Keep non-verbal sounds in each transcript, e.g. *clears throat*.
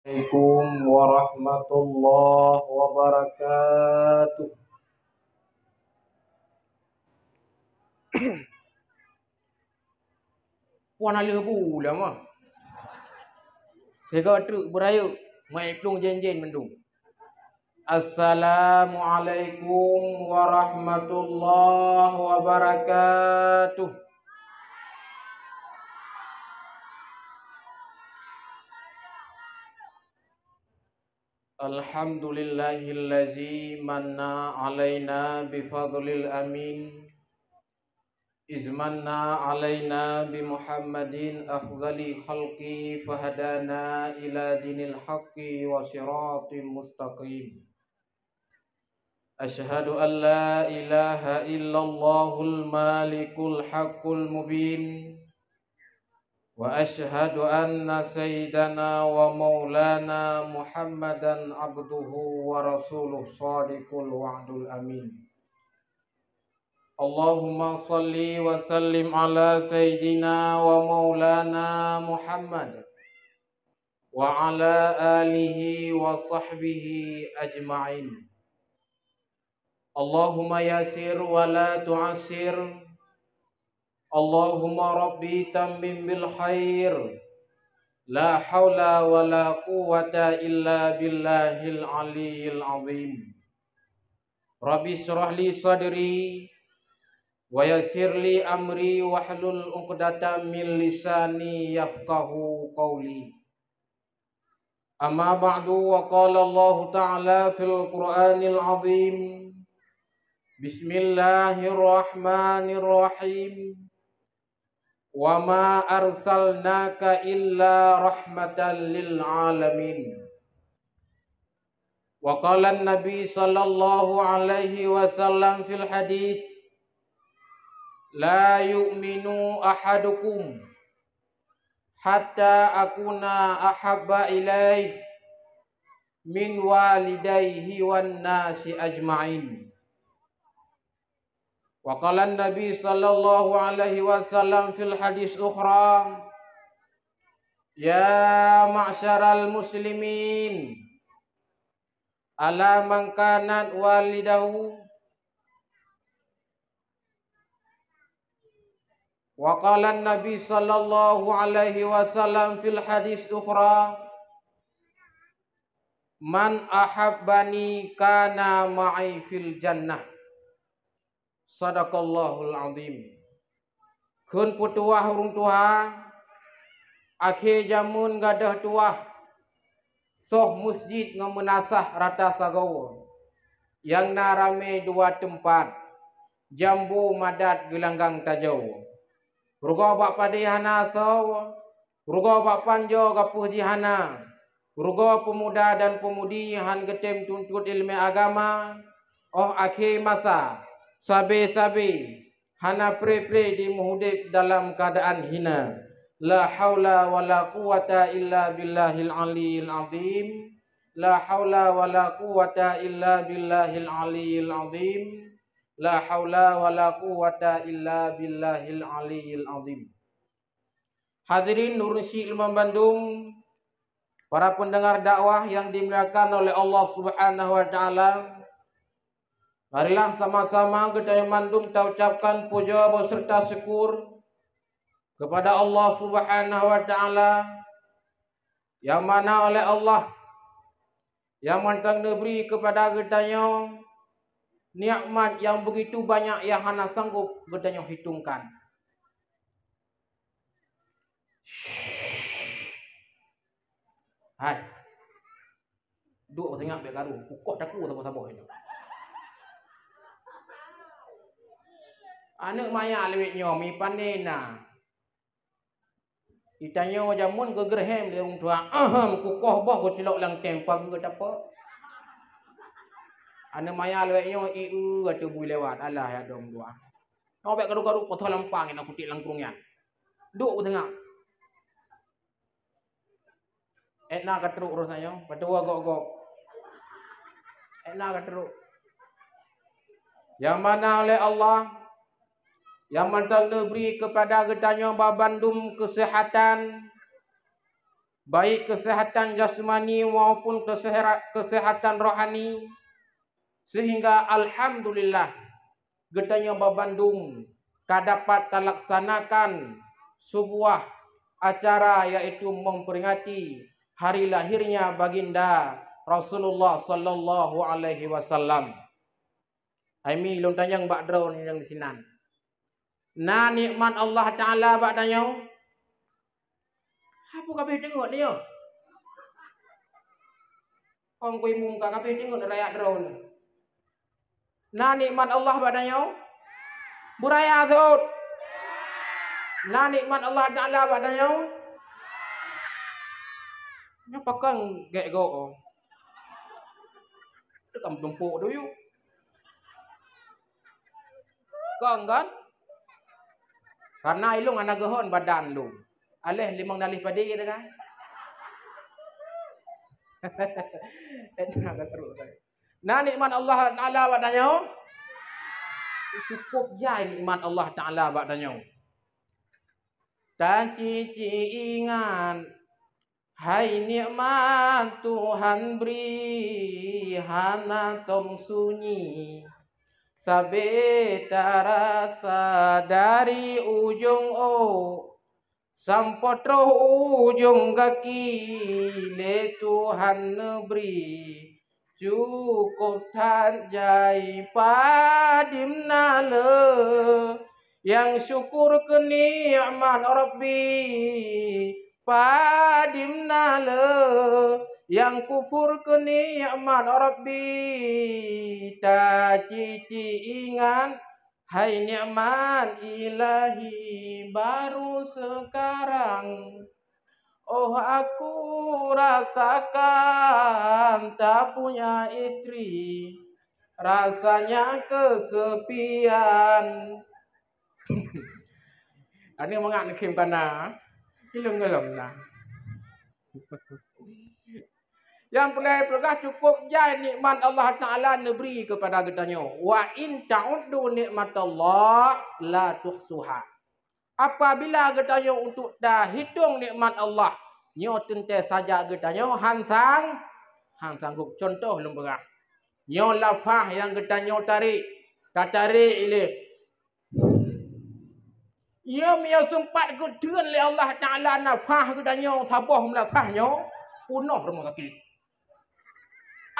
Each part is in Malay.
Assalamualaikum warahmatullahi wabarakatuh. *coughs* Puan ala pula mah. Tiga truk beraya. Mai plong jen-jen mendung. Assalamualaikum warahmatullahi wabarakatuh. الحمد لله الذي من علينا بفضل الأمين إذ من علينا بمحمد أفضل خلق فهدانا إلى دين الحق وصراط مستقيم أشهد أن لا إله إلا الله المالك الحق المبين واشهد ان سيدنا ومولانا محمدا عبده ورسوله صادق الوعد الامين اللهم صل وسلم على سيدنا ومولانا محمد وعلى اله وصحبه اجمعين اللهم يسر ولا تعسر Allahumma rabbi tammim bil khair La hawla wa la quwata illa billahil aliyil azim Rabbi surah li sadri Wa yasirli amri wa hlul uqdata min lisani yafqahu qawli Amma ba'du wa qala Allah ta'ala fil Qur'anil azim Bismillahirrahmanirrahim wa ma arsalnaka illa rahmatan lil alamin wa qala an-nabi sallallahu alaihi wasallam fil hadis la yu'minu ahadukum hatta akuna ahabba ilaihi min walidayhi wan nasi ajma'in وقال النبي صلى الله عليه وسلم في الحديث أخرى يا معشر المسلمين ألا من كانت والده وقال النبي صلى الله عليه وسلم في الحديث أخرى من أحبني كان معي في الجنة Sadaqallahul Azim. Kun putuah urung Tuhan. Akhir jamun gadah tuah. Soh musjid ngemenasah rata sagawa. Yang narame dua tempat. Jambu madat gelanggang tajau. Ruga bapak dihana saw. Ruga bapak jo kapuh jihana. Ruga pemuda dan pemudi yang getem tuntut ilmu agama. Oh akhir masa. Oh akhir masa sabi-sabi hana pre-pre di dimuhdib dalam keadaan hina la haula wala quwata illa billahil aliyil azim la haula wala quwata illa billahil aliyil azim la haula wala quwata illa billahil aliyil azim hadirin nurusi imam bandung para pendengar dakwah yang dimuliakan oleh Allah Subhanahu wa taala Marilah sama-sama kita yang Mandung kita ucapkan puja berserta syukur kepada Allah Subhanahu wa taala yang mana oleh Allah yang mentang diberi kepada kita nikmat yang begitu banyak yang hana sanggup kita hitungkan. Hai. Duk tengok biar karu. Kukuh takut apa-apa Anak maya lewitnya, nyomi panena. Ditanya jamun ke gerhem, dia orang tua, ahem, ku koh boh, ku celok lang tempah ke apa. Anak maya lewitnya, iu, kata bui lewat, alah ya dong dua. Kau baik karu-karu, kau tolong pangin, aku tik langkrung yan. Duk ku tengah. Etna katruk rasanya, patua gok-gok. Etna katruk. Yang mana oleh Allah, yang mentala beri kepada getanya babandum kesehatan Baik kesehatan jasmani maupun kesehatan rohani. Sehingga Alhamdulillah getanya babandum tak dapat terlaksanakan sebuah acara yaitu memperingati hari lahirnya baginda Rasulullah sallallahu alaihi wasallam. Aimi lontanyang badraun yang sinan. Na nikmat Allah Ta'ala badanya. Apa kau pergi tengok ni? Kau kui muka kau pergi tengok rakyat drone. Na nikmat Allah badanya. Buraya azut. Na nikmat Allah Ta'ala badanya. Ini pakan gak gak. Itu kan bumbu tu yuk. Kau enggan? Kan? Karena ilung anak gehon badan lu. Alih limang dalih padi kita kan. *laughs* nah nikmat Allah Ta'ala buat tanya. Cukup je nikmat Allah Ta'ala buat tanya. Dan cici ingat. Hai nikmat Tuhan beri. Hana tong Hana tong sunyi. Sabeta rasa dari ujung o Sampotro ujung kaki le Tuhan beri Cukup tan jai padim nala Yang syukur ke ni'man Rabbi Padim nala yang kufur ke ni, aman Rabbi ta cici ingat hai ni aman ilahi baru sekarang oh aku rasakan tak punya istri rasanya kesepian *laughs* ani mengak nak kim kana hilung yang pelagah-pelagah cukup jai nikmat Allah Ta'ala beri kepada kita katanya. Wa in ta'udu nikmat Allah la tuhsuha. Apabila kita katanya untuk dah hitung nikmat Allah. Nyo tentu saja kita katanya. Hansang. Hansang. Contoh lembagah. Nyo lafah yang kita katanya tarik. Tak tarik ilih. Ia mia sempat ke tuan oleh Allah Ta'ala nafah kita danyo sabah melafahnya. Punuh rumah sakit.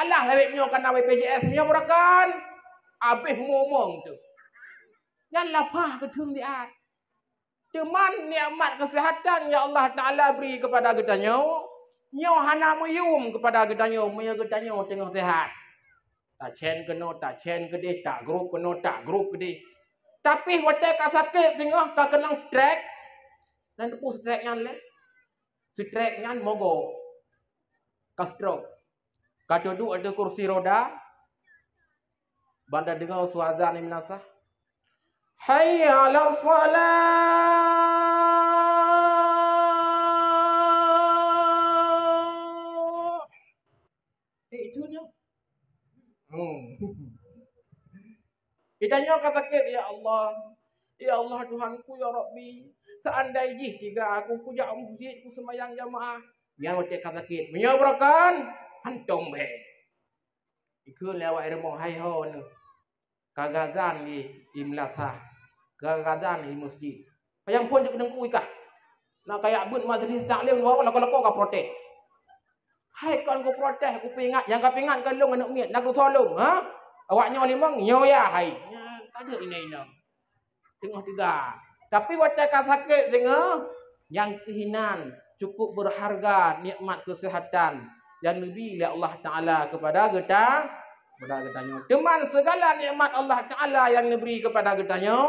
Alah lewek mio kena kan WPJS mio murakan. Abis ngomong tu. Yang lapah ke tu dia. Cuman nikmat kesihatan yang Allah Ta'ala beri kepada kita nyawa. Nyo hana muyum kepada kita nyawa. Mio kita nyawa tengok sihat. Tak chen kena, tak chen kena, tak grup kena, tak grup kena. Tapi waktu kat sakit tengah tak kena strike. Dan tepuk strike yang leh, Strike yang mogok. Kastrok. Kacau duduk ada kursi roda. Bandar dengar suara ni minasah. Hai ala salat. Eh, itu ni. Hmm. *laughs* Kita ni akan fakir, Ya Allah. Ya Allah tuhan ku Ya Rabbi. Seandai jih tiga aku, kujak masjid, ku semayang jamaah. Yang macam kata kit. Menyobrakan. Menyobrakan. อันจมแพอีกขึ้นแล้วไอ้ระมองให้ห้อนึกากาด้านนี่อิมลาซากากาด้านอิมุสจีพยายามพ้นจากนังกุยกะนาไก่บุญมาจะนิสตาเลี้ยงวัวแล้วก็ละก็กับโปรเตให้ก่อนกูโปรเตกูเปงันยังกับเปงันกันลงกันเมียนักดูทอลงฮะอวะนี่มั่งเนียวยาให้ตาเดือดอีนี่นึงถึงหัวที่กา Tapi wajah kata ke, tengok. Yang kehinan cukup berharga nikmat kesehatan yang lebih oleh Allah Ta'ala kepada getah kepada getahnya. Teman segala nikmat Allah Ta'ala yang diberi kepada getahnya,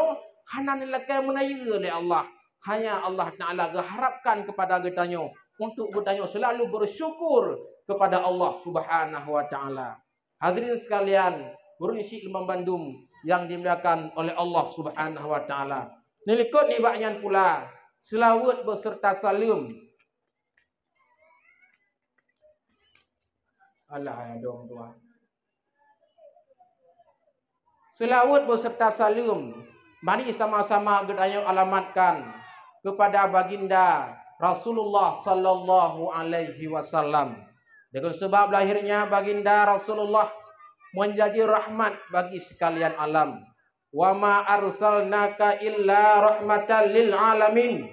hanya nilakai menaya oleh Allah. Hanya Allah Ta'ala keharapkan kepada kita getahnya. Untuk kita getahnya selalu bersyukur kepada Allah Subhanahu Wa Ta'ala. Hadirin sekalian, berisi Imam Bandung yang dimuliakan oleh Allah Subhanahu Wa Ta'ala. Nilikut ibaknya pula, selawat beserta salim. alahai dong tuan. Selawat berserta salam mari sama-sama kita alamatkan kepada baginda Rasulullah sallallahu alaihi wasallam. Dengan sebab lahirnya baginda Rasulullah menjadi rahmat bagi sekalian alam. Wa ma arsalnaka illa rahmatan lil alamin.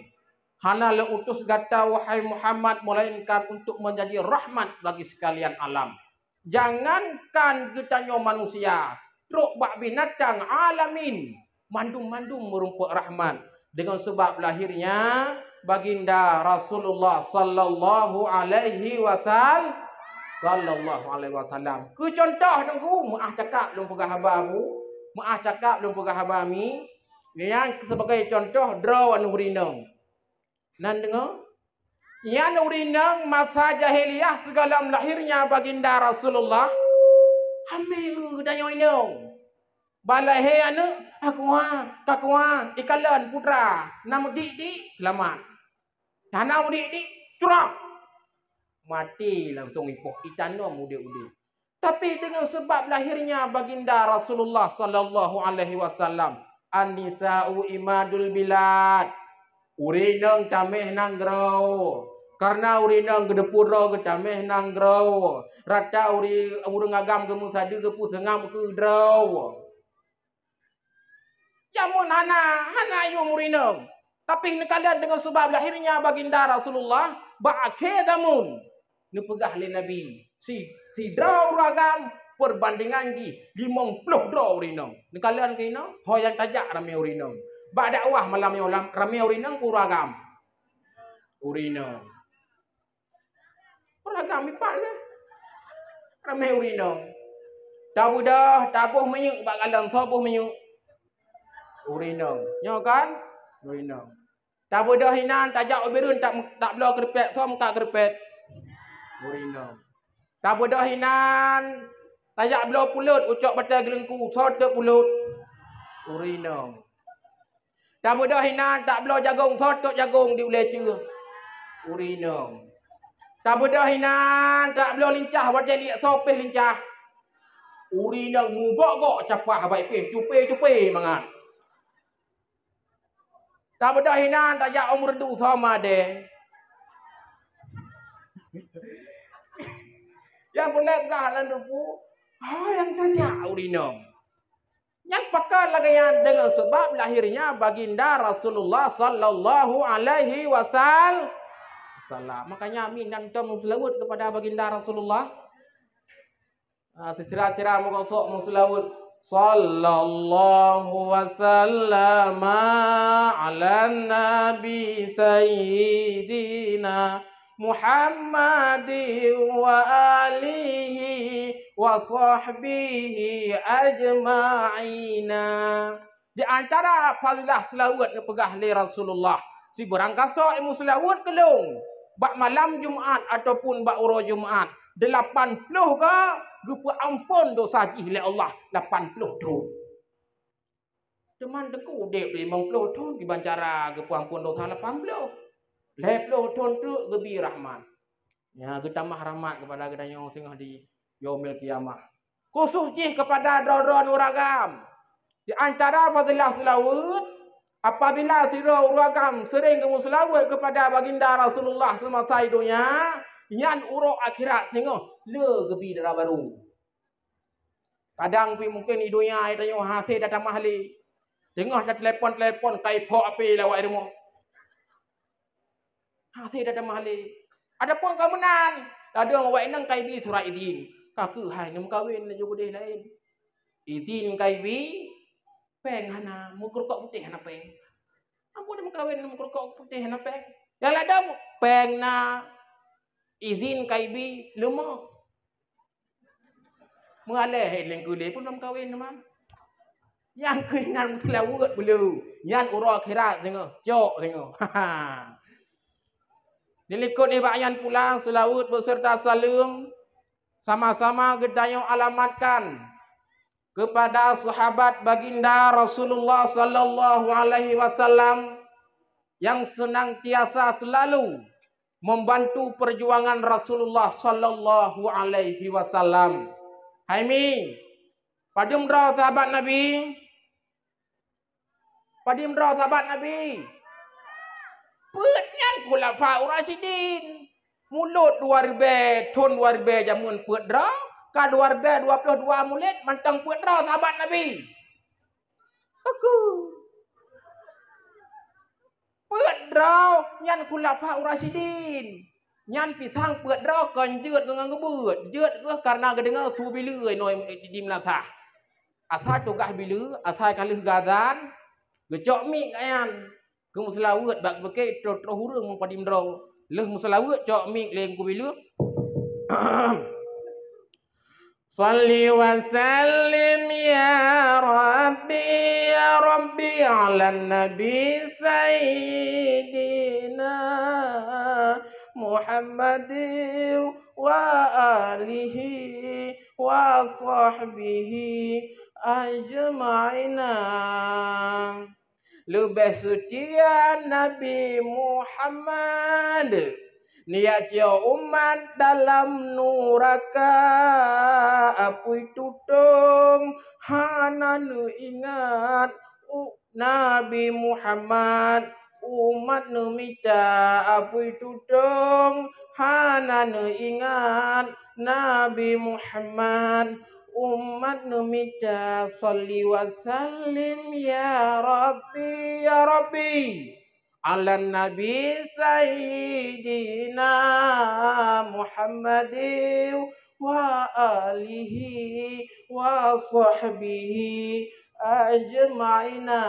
Hanalah utus gata wahai Muhammad melainkan untuk menjadi rahmat bagi sekalian alam. Jangankan kita ditanya manusia, truk bak binatang alamin mandum-mandum merumput rahmat dengan sebab lahirnya baginda Rasulullah sallallahu alaihi wasal sallallahu alaihi wasallam. Ku contoh dong ku muah cakap dong pegah abu, muah cakap dong pegah abami. Yang sebagai contoh draw anu berinong. Nan dengar? Yang urinang masa jahiliah segala lahirnya baginda Rasulullah. Amin. Dan yang ini. Balai hei ane. Aku ha. Tak ha. Ikalan putra. Nama dik dik. Selamat. Dan nama dik dik. Curang. Mati langsung ipoh. Itan no muda udi. Tapi dengan sebab lahirnya baginda Rasulullah sallallahu alaihi wasallam. an imadul bilad urinang tameh nang grau karena urinang gedepura ke tameh nang grau rata uri urung agam ke musadi ke pusengam ke grau Yamun hana hana yu murinang tapi ni kalian dengan sebab lahirnya baginda Rasulullah ba'akhidamun ni pegah le nabi si si grau agam perbandingan gi 50 draw urinang ni kalian kena hoi yang tajak ramai urinang Bak dakwah malam ni ulam. Rami urinang pura agam. Urina. Pura agam ipar ke? Rami urina. Tabu dah, tabuh menyuk. Bak kalam tabuh menyuk. Urina. Nyo ya kan? Urina. Tabu dah hinan, tajak ubirun tak tak belah kerepet. Tua muka kerepet. Urina. Tabu dah hinan, tajak belah pulut. Ucap batal gelengku. Tua tak pulut. Urina. Urina. Tak mudah hina tak belah jagung tot tok jagung di ulai cu. Urino. Tak mudah hina tak belah lincah buat jadi sopeh lincah. Urino ngugok-gok capah baik pe cupe-cupe mangan. Tak mudah hina tak jak umur tu sama de. *laughs* yang pernah gak lan rupu. Oh, yang tajak urinom yang peka lagi yang dengan sebab lahirnya baginda Rasulullah sallallahu alaihi wasallam. Makanya amin dan tuan selawat kepada baginda Rasulullah. Ah tersirat-sirat muka sok selawat sallallahu wasallama ala nabi sayyidina. محمد وآله وصحبه أجمعين di antara fazilah selawat yang pegah oleh Rasulullah. Si berang kasar imu selawat kelong. Bak malam Jumaat ataupun bak uro Jumaat. Delapan puluh ke? Gupa ampun dosa jih oleh Allah. Lapan puluh tu. Teman teku dek lima puluh tu. Di banjara gupa ampun dosa lapan puluh. Lepuh tuntuk lebih rahmat. Ya, getamah rahmat kepada kita yang tengah di Yomil Kiamah. Khusus jih kepada dorong uragam. Di antara fadilah selawat, apabila sirah uragam sering kamu selawat kepada baginda Rasulullah selama saidunya, yang uruk akhirat tengok, le gebi darah baru. Kadang pun mungkin hidupnya, ayat tanya hasil datang mahali. Tengah dah telefon-telefon, kaipok api lewat rumah. Ha thì đã mà lê. Ada pun kau menan. ada orang nang kai bi surat izin, Ka ke hai nang kawin na jugo deh lain. Izin kai bi peng hana mukur kok putih hana peng. Ampun nang kawin nang mukur kok putih hana peng. Yang ada peng na izin kai bi lemo. Mengalah hai leng kule pun nang kawin man. Yang kehinan muslawut belu. Yang urak kira tengok. Cok tengok. *laughs* Ha ha. Dilikut Ibayan pulang selaut berserta salim. Sama-sama kita yang alamatkan kepada sahabat baginda Rasulullah sallallahu alaihi wasallam yang senang senantiasa selalu membantu perjuangan Rasulullah sallallahu alaihi wasallam. Haimi, padimra sahabat Nabi. Padimra sahabat Nabi. Pernyan kula fa'u rasidin. Mulut luar be, ton luar be jamun pedra. Ka dua be 22 mulut, mantang pedra sahabat Nabi. Aku. Pedra, nyan kula fa'u rasidin. Nyan pisang pedra kan jut dengan ngebut. Jut ke karena kedengar su bila noy di melasah. Asal tugas bila, asal kalih gazan. Gecok mik kan yang ke muslawat bak beke tro tro hurung mun padim dro. Leh muslawat cok mik leng ku bilu. *clears throat* Salli wa sallim ya Rabbi ya Rabbi ala Nabi Sayyidina Muhammad wa alihi wa sahbihi ajma'ina lebih setian Nabi Muhammad. Niatnya umat dalam nuraka apa itu dong hanan ingat uh, Nabi Muhammad umat nu minta apa itu dong hanan ingat Nabi Muhammad umat numida salli wa sallim ya rabbi ya rabbi ala nabi sayyidina muhammadin wa alihi wa sahbihi ajma'ina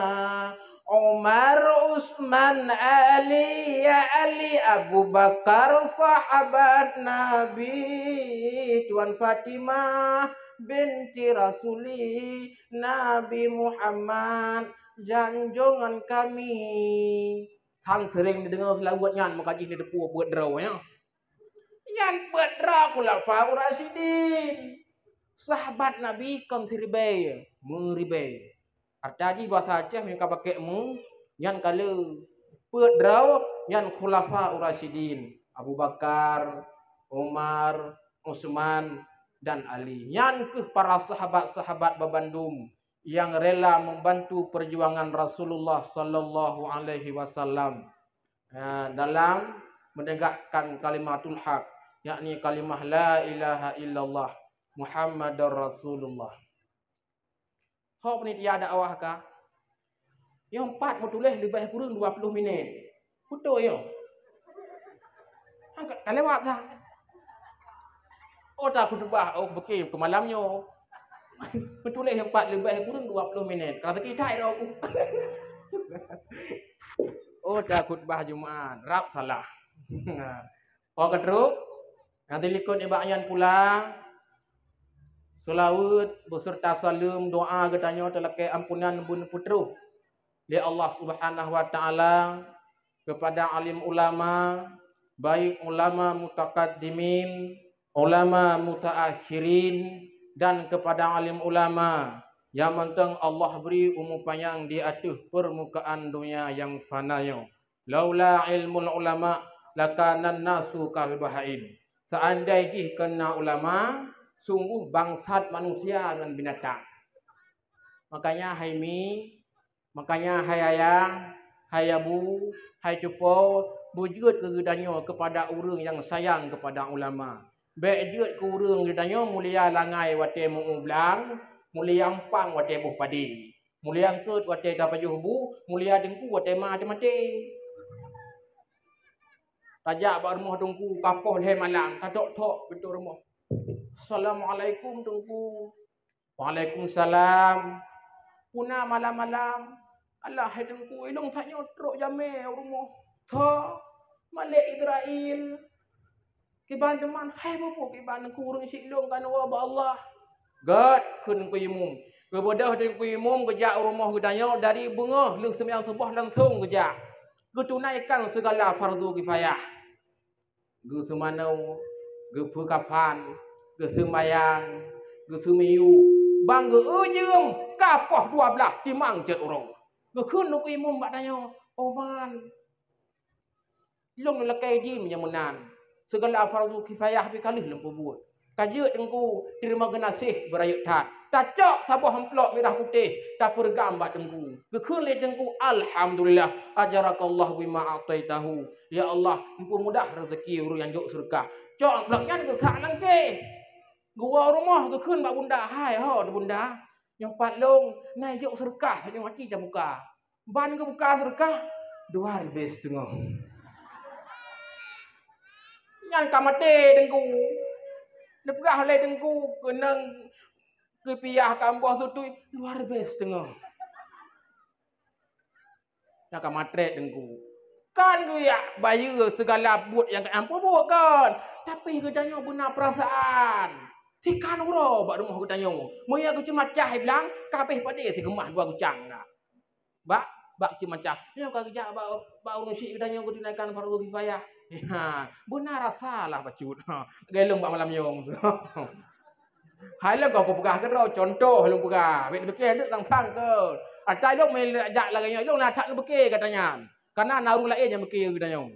Umar, Usman, Ali, ya Ali, Abu Bakar, sahabat Nabi, Tuan Fatimah, binti rasuli Nabi Muhammad janjungan kami. Sang sering didengar lagu nyan mengkaji ni depu buat draw ya. Nyan buat draw kula Faru Rashidin. Sahabat Nabi kan muribe. Meribay. Artaji bahasa Aceh yang pakai mu. Nyan kala buat draw nyan kula Faru Abu Bakar, Umar, Utsman, dan Ali. Nyan ke para sahabat-sahabat berbandung yang rela membantu perjuangan Rasulullah sallallahu alaihi wasallam ha, dalam menegakkan kalimatul haq yakni kalimah la ilaha illallah Muhammadar Rasulullah. Hau penitia dakwah ka? Yang empat mau tulis lebih kurang 20 minit. Putu yo. Ya? Angkat lewat dah. Oh tak, aku tebah. Oh, okay, ke malamnya. Petulis *laughs* empat lebih kurang 20 minit. Kalau tak kira *laughs* oh, dah aku. oh tak, khutbah Jumaat. rap salah. *laughs* oh, keteruk. Nanti likut ibayan pula. Salawat berserta salam doa katanya telah ke ampunan bun putera. Ya Allah Subhanahu wa taala kepada alim ulama baik ulama mutaqaddimin ulama mutaakhirin dan kepada alim ulama yang menteng Allah beri umur panjang di atuh permukaan dunia yang fana yo. Laula ilmu ulama lakanan nasu kalbahain. Seandainya kena ulama, sungguh bangsat manusia dan binatang. Makanya hai mi, makanya hai ayah, hai abu, hai cupo, bujud kegudanya kepada orang yang sayang kepada ulama'. Baik jut kurung dia tanya mulia langai wate mu belang, mulia ampang wate buh padi. Mulia angkut wate ta paju bu, mulia dengku wate ma de mate. Tajak ba rumah tungku kapoh leh malang, katok tok betul rumah. Assalamualaikum tungku. Waalaikumsalam. Puna malam-malam. Allah hai tungku ilung tanya truk jame rumah. Tha Malik Israel, kiban teman hai bapa kiban kurung sik kan wa Allah god kun qayyum kepada dengan qayyum kejak rumah gedaya dari bunga lu semiang subuh langsung kejak ketunaikan segala fardu kifayah gu semana gu pukapan gu sembayang gu semiu bangga ujung kapoh dua belah timang jet orang gu kun qayyum badanya oman long lekai di menyamunan segala afradu kifayah bikalih lempu buat. Kaya tengku terima genasih berayuk tak. Tak cok sabuh hemplok merah putih. Tak pergambar tengku. Kekulit tengku. Alhamdulillah. Ajarakallah bima'atai tahu. Ya Allah. Mumpu mudah rezeki uru yang jok serkah. Cok pelak nyan ke sak nangke. Gua rumah kekun bak bunda. Hai ho de bunda. Yang patlong. Nai jok serkah. Yang mati jam buka. Ban ke buka serkah. Dua ribu setengah yang kamate dengku. Nepegah le dengku keneng kepiah kampuh sutui luar biasa tengah. Yang kamate dengku. Kan ku ya bayu segala but yang kan buat kan. Tapi gedanya guna perasaan. Tikan uro bak rumah ku tanyo. Moya ku cuma cah bilang kabeh pade ti kemah dua ku cang. Bak bak cuma cah. Ni ku kerja bak bak urung sik gedanya ku dinaikkan fardhu kifayah. Ya, ha, *laughs* rasa ha, *laughs* lah pacut. Gelung pak malam yong tu. Hai lo kau pegah ke dah contoh lu pegah. Wei beke nak tangsang ke. Atai lo mai ajak lagi yo. Lo nak tak lu beke katanya. Karena naru lain yang beke dah yong.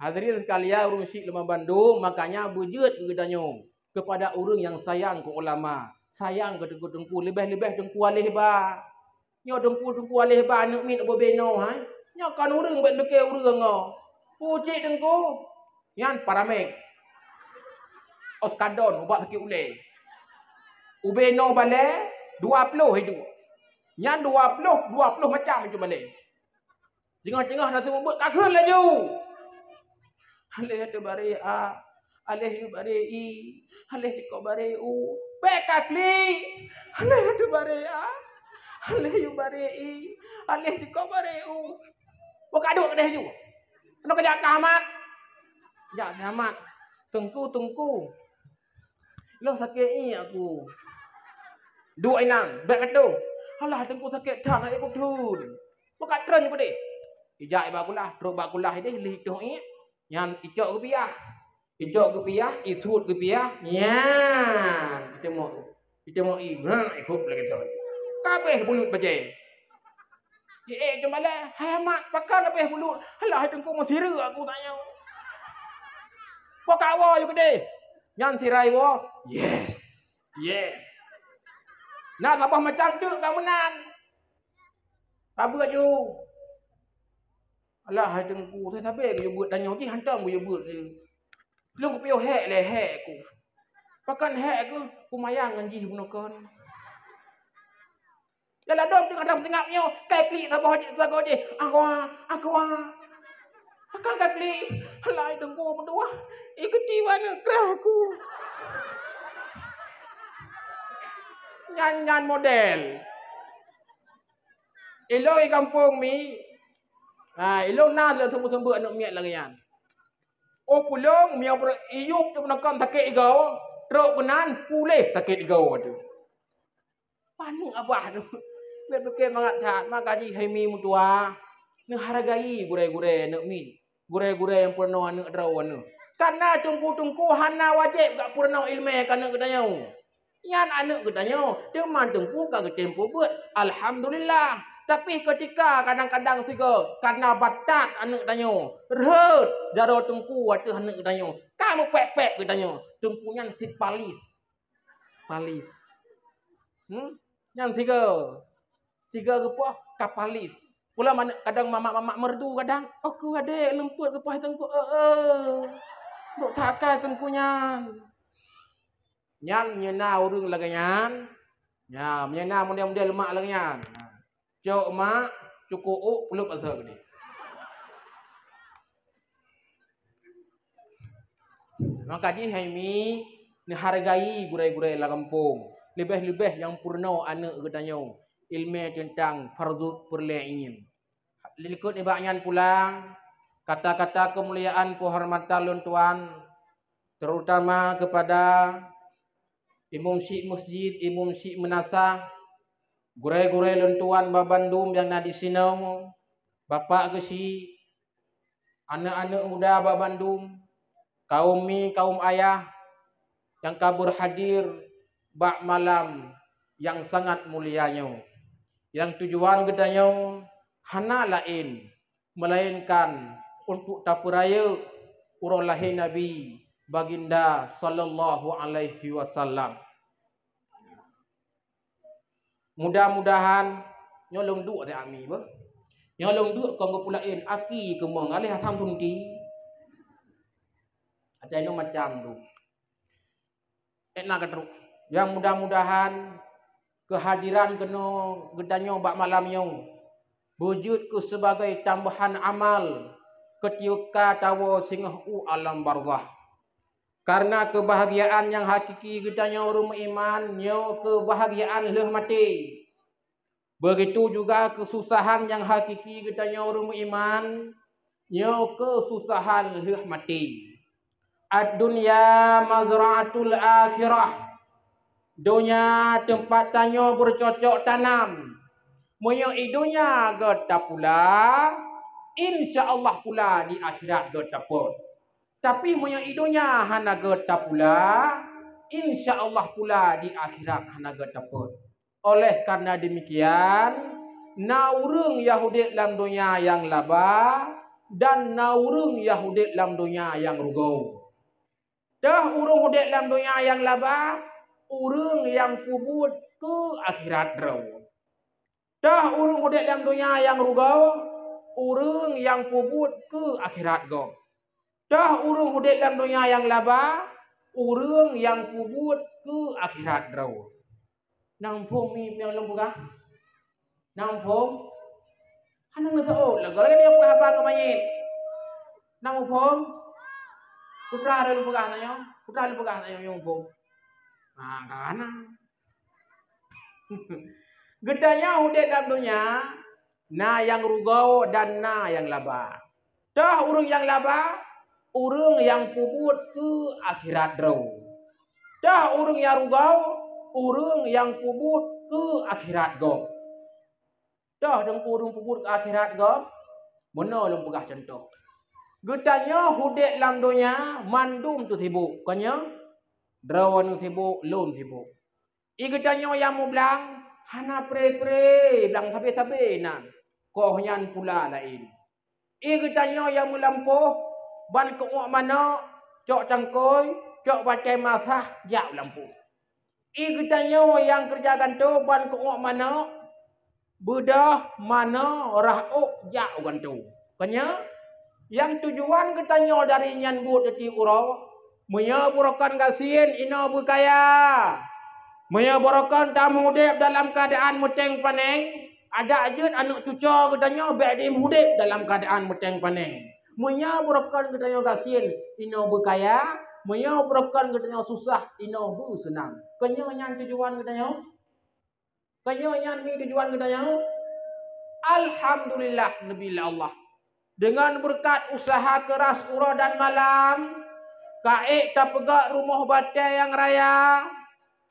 Hadirin sekalian urung Syekh Lemah Bandung makanya bujut ke dah yong kepada urung yang sayang ke ulama. Sayang ke dengku-dengku lebih-lebih dengku alih ba. Nyo dengku-dengku alih banuk min bo beno hai. Nyo kan urang ben beke urang ngo. Ha? Pucik dengku. Yan paramek. Oskandon ubat sakit ule. Ubeno bale 20 hidu. Yan 20 20 macam macam bale. Tengah-tengah nak sebut buat kakun laju. Alih hati bari a. Alih yu bari i. Alih tikau bari u. Bekakli. Alih hati bari a. Alih yu bari'i. Alih juga bari'u. Buka aduk deh yu. Anu kejak kamat. Kejak kamat. Tengku, tengku. Lo sakit ni aku. Dua enam, Bek kata. Alah tengku sakit tak nak ikut tun. Buka tren ku deh. Ijak ibu kulah. Teruk ibu kulah deh. Lih tuh ni. Yang ijak ke piah. Ijak ke piah. Isut ke piah. Nyan. Kita mau. Kita mau ibu. Ikut lagi tuh kabeh mulut pejai. Ye eh tu hai amat pakar lebih mulut. Alah hai tengku mesira aku tanya. Kau kawa yo gede. Yang sirai wo. Yes. Yes. Nak labah macam tu kau menang. Tak ju? tu. Alah hai tengku tu sampai ke buat tanya lagi hantam buat buat je. Lu ku piyo hek le hek ku. Pakan hek ke kumayang anjing bunuh dalam lah, dom tu kadang sengap nyo, kai klik tak bahu jit sago je. Aku aku aku kai klik. Halai dengko mendua. Ikuti wana kerah aku. nyan model. Elo i kampung mi. Ha, elo na le lah tu mutu anak miat larian. O oh, pulong miau ber iup tu menakan takik igau. Oh. Teruk benan pulih takik igau oh, tu. Panik abah tu. Biar bukan mengatakan, maka ji hai mi mutua. Nak hargai gurai-gurai nak min. Gurai-gurai yang pernah nak draw wana. Karena tungku-tungku hana wajib gak pernah ilmu yang kena ketanya. Yang anak ketanya, teman tungku kan ketempu buat. Alhamdulillah. Tapi ketika kadang-kadang sih juga, karena batat anak ketanya. Rehut jarak tungku waktu anak ketanya. Kamu pek-pek ketanya. Tungkunya si palis. Palis. Hmm? Yang sih tiga tiga rupa kapalis. Pula mana kadang mamak-mamak merdu kadang. Aku adik lemput ke pahit tengku. Eh, eh. Duk takai tengkunya. Nyan nyena urung lagi nyan. Ya, menyena muda-muda lemak lagi nyan. Cuk mak, cukup uk, pulup atau ke ni. Maka di haimi, ni hargai gurai-gurai lagampung. Lebih-lebih yang purna anak ketanyong ilmu tentang fardu perle'in. Lilikut ibaknyan pulang, kata-kata kemuliaan kehormatan luntuan, terutama kepada imum si masjid, imum si menasah, gurai-gurai luntuan babandum yang ada di sini, bapak ke si, anak-anak muda babandum, kaum mi, kaum ayah, yang kabur hadir, bak malam yang sangat mulianya yang tujuan kita gedanya hana lain melainkan untuk tapu raya nabi baginda sallallahu alaihi wasallam mudah-mudahan nyolong duk de ami ba nyolong duk kanggo pulain aki ke mong alih atam tunti ada ino macam tu enak katruk yang mudah-mudahan kehadiran kena gedanyo bak malam nyau wujudku sebagai tambahan amal ketika tawa singah u alam barzah karena kebahagiaan yang hakiki gedanyo rum iman nyau kebahagiaan leh mati begitu juga kesusahan yang hakiki gedanyo rum iman nyau kesusahan leh mati ad dunya mazra'atul akhirah Dunia tempat tanya bercocok tanam. Moyo idunya geta pula. InsyaAllah pula di akhirat geta pun. Tapi moyo idunya hana geta pula. InsyaAllah pula di akhirat hana geta pun. Oleh karena demikian. Naurung Yahudi dalam dunia yang laba. Dan naurung Yahudi dalam dunia yang rugau. Dah urung Yahudi dalam dunia yang laba urung yang kubur ke akhirat rawa. Dah urung udah yang dunia yang rugau, urung yang kubur ke akhirat gom. Dah urung udah yang dunia yang laba, urung yang kubur ke akhirat rawa. Nang pom ni mian lom buka, nang pom, hanya nanti oh, lagi lagi dia buka apa kau main? Nang pom, putra lom buka nanya, putra lom buka nanya yang pom. Ha ah, kana. *laughs* Gedanya hudek dalamnya na yang rugau dan na yang laba. Dah urung yang laba, urung yang puput ke akhirat draw. Dah urung yang rugau, urung yang puput ke akhirat gop. Dah deng urung puput ke akhirat gop, mana lo pegah contoh. Gedanya hudek lam dunia mandum tu tibu. Kanya Drawa nu sibuk, loan sibuk. Iga tanya yang mau bilang, Hana pre-pre, bilang tabe-tabe nan. Kohnyan pula lain. Iga tanya yang mau lampuh, Ban keuk mana, Cok cangkoy, Cok pakai masah, Jauh lampuh. Iga tanya yang kerjakan tu, Ban keuk mana, Budah mana, Rahuk, Jauh gantung. Kanya, Yang tujuan ketanya dari buat Dati urah, Munya burukan kasihin ina bukaya. Munya burukan tamu hudib dalam keadaan muteng paneng. Ada ajut anak cucu katanya berdim hudib dalam keadaan muteng paneng. Munya burukan katanya kasihin ina bukaya. Munya burukan katanya susah ina bu senang. yang tujuan katanya. Kenyanyan ni tujuan katanya. Alhamdulillah Nabi Allah. Dengan berkat usaha keras ura dan malam. Kaik tak pegak rumah batal yang raya.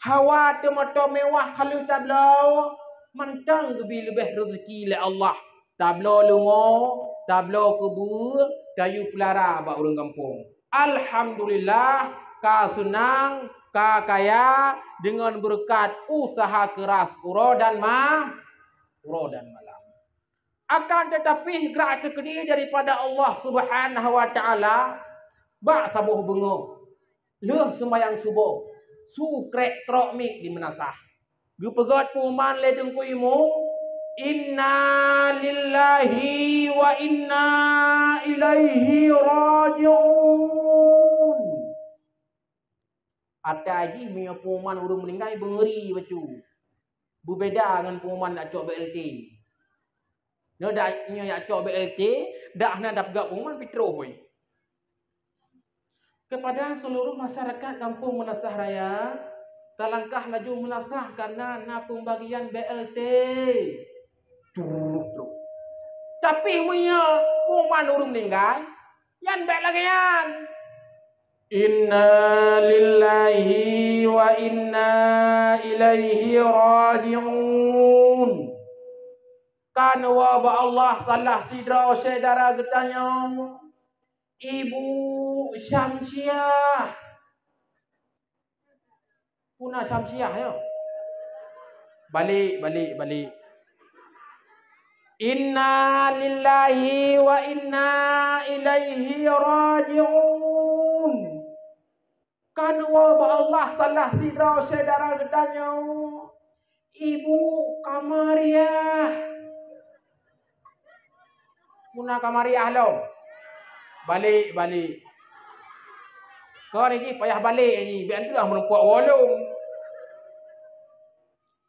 Hawa temata mewah kalau tak belau. Mentang lebih lebih rezeki oleh Allah. Tak belau lumur. Tak belau kubur. Dayu pelara buat orang kampung. Alhamdulillah. Ka senang. Ka kaya. Dengan berkat usaha keras. Uro dan ma. Uro dan malam. Akan tetapi gerak terkini daripada Allah subhanahu wa ta'ala. Bak sabuh bunga. Leh semayang subuh. Sukrek trok mik di menasah. Gepegat puman ledeng kuimu. Inna lillahi wa inna ilaihi raji'un. Atau lagi, punya pengumuman orang meninggal, beri baju. Berbeda dengan pengumuman nak cok BLT. Dia dah nak cok BLT, dah nak dapat pengumuman, pergi terus kepada seluruh masyarakat kampung Menasah Raya, tak laju Menasah karena nak pembagian BLT. Curuk, curuk. Tapi punya kuman urung ninggal, yang baik lagi yang. Inna lillahi wa inna ilaihi raji'un. Kan wabak Allah salah sidra sedara getanya. Ibu Syamsiah. Puna Syamsiah ya. Balik, balik, balik. Inna lillahi wa inna ilaihi raji'un. Kan wabah Allah salah sidra saudara ketanya. Ibu kamariah. Puna kamariah lah balik-balik. Kau ni payah balik ni. Biar nanti dah menempuat walung.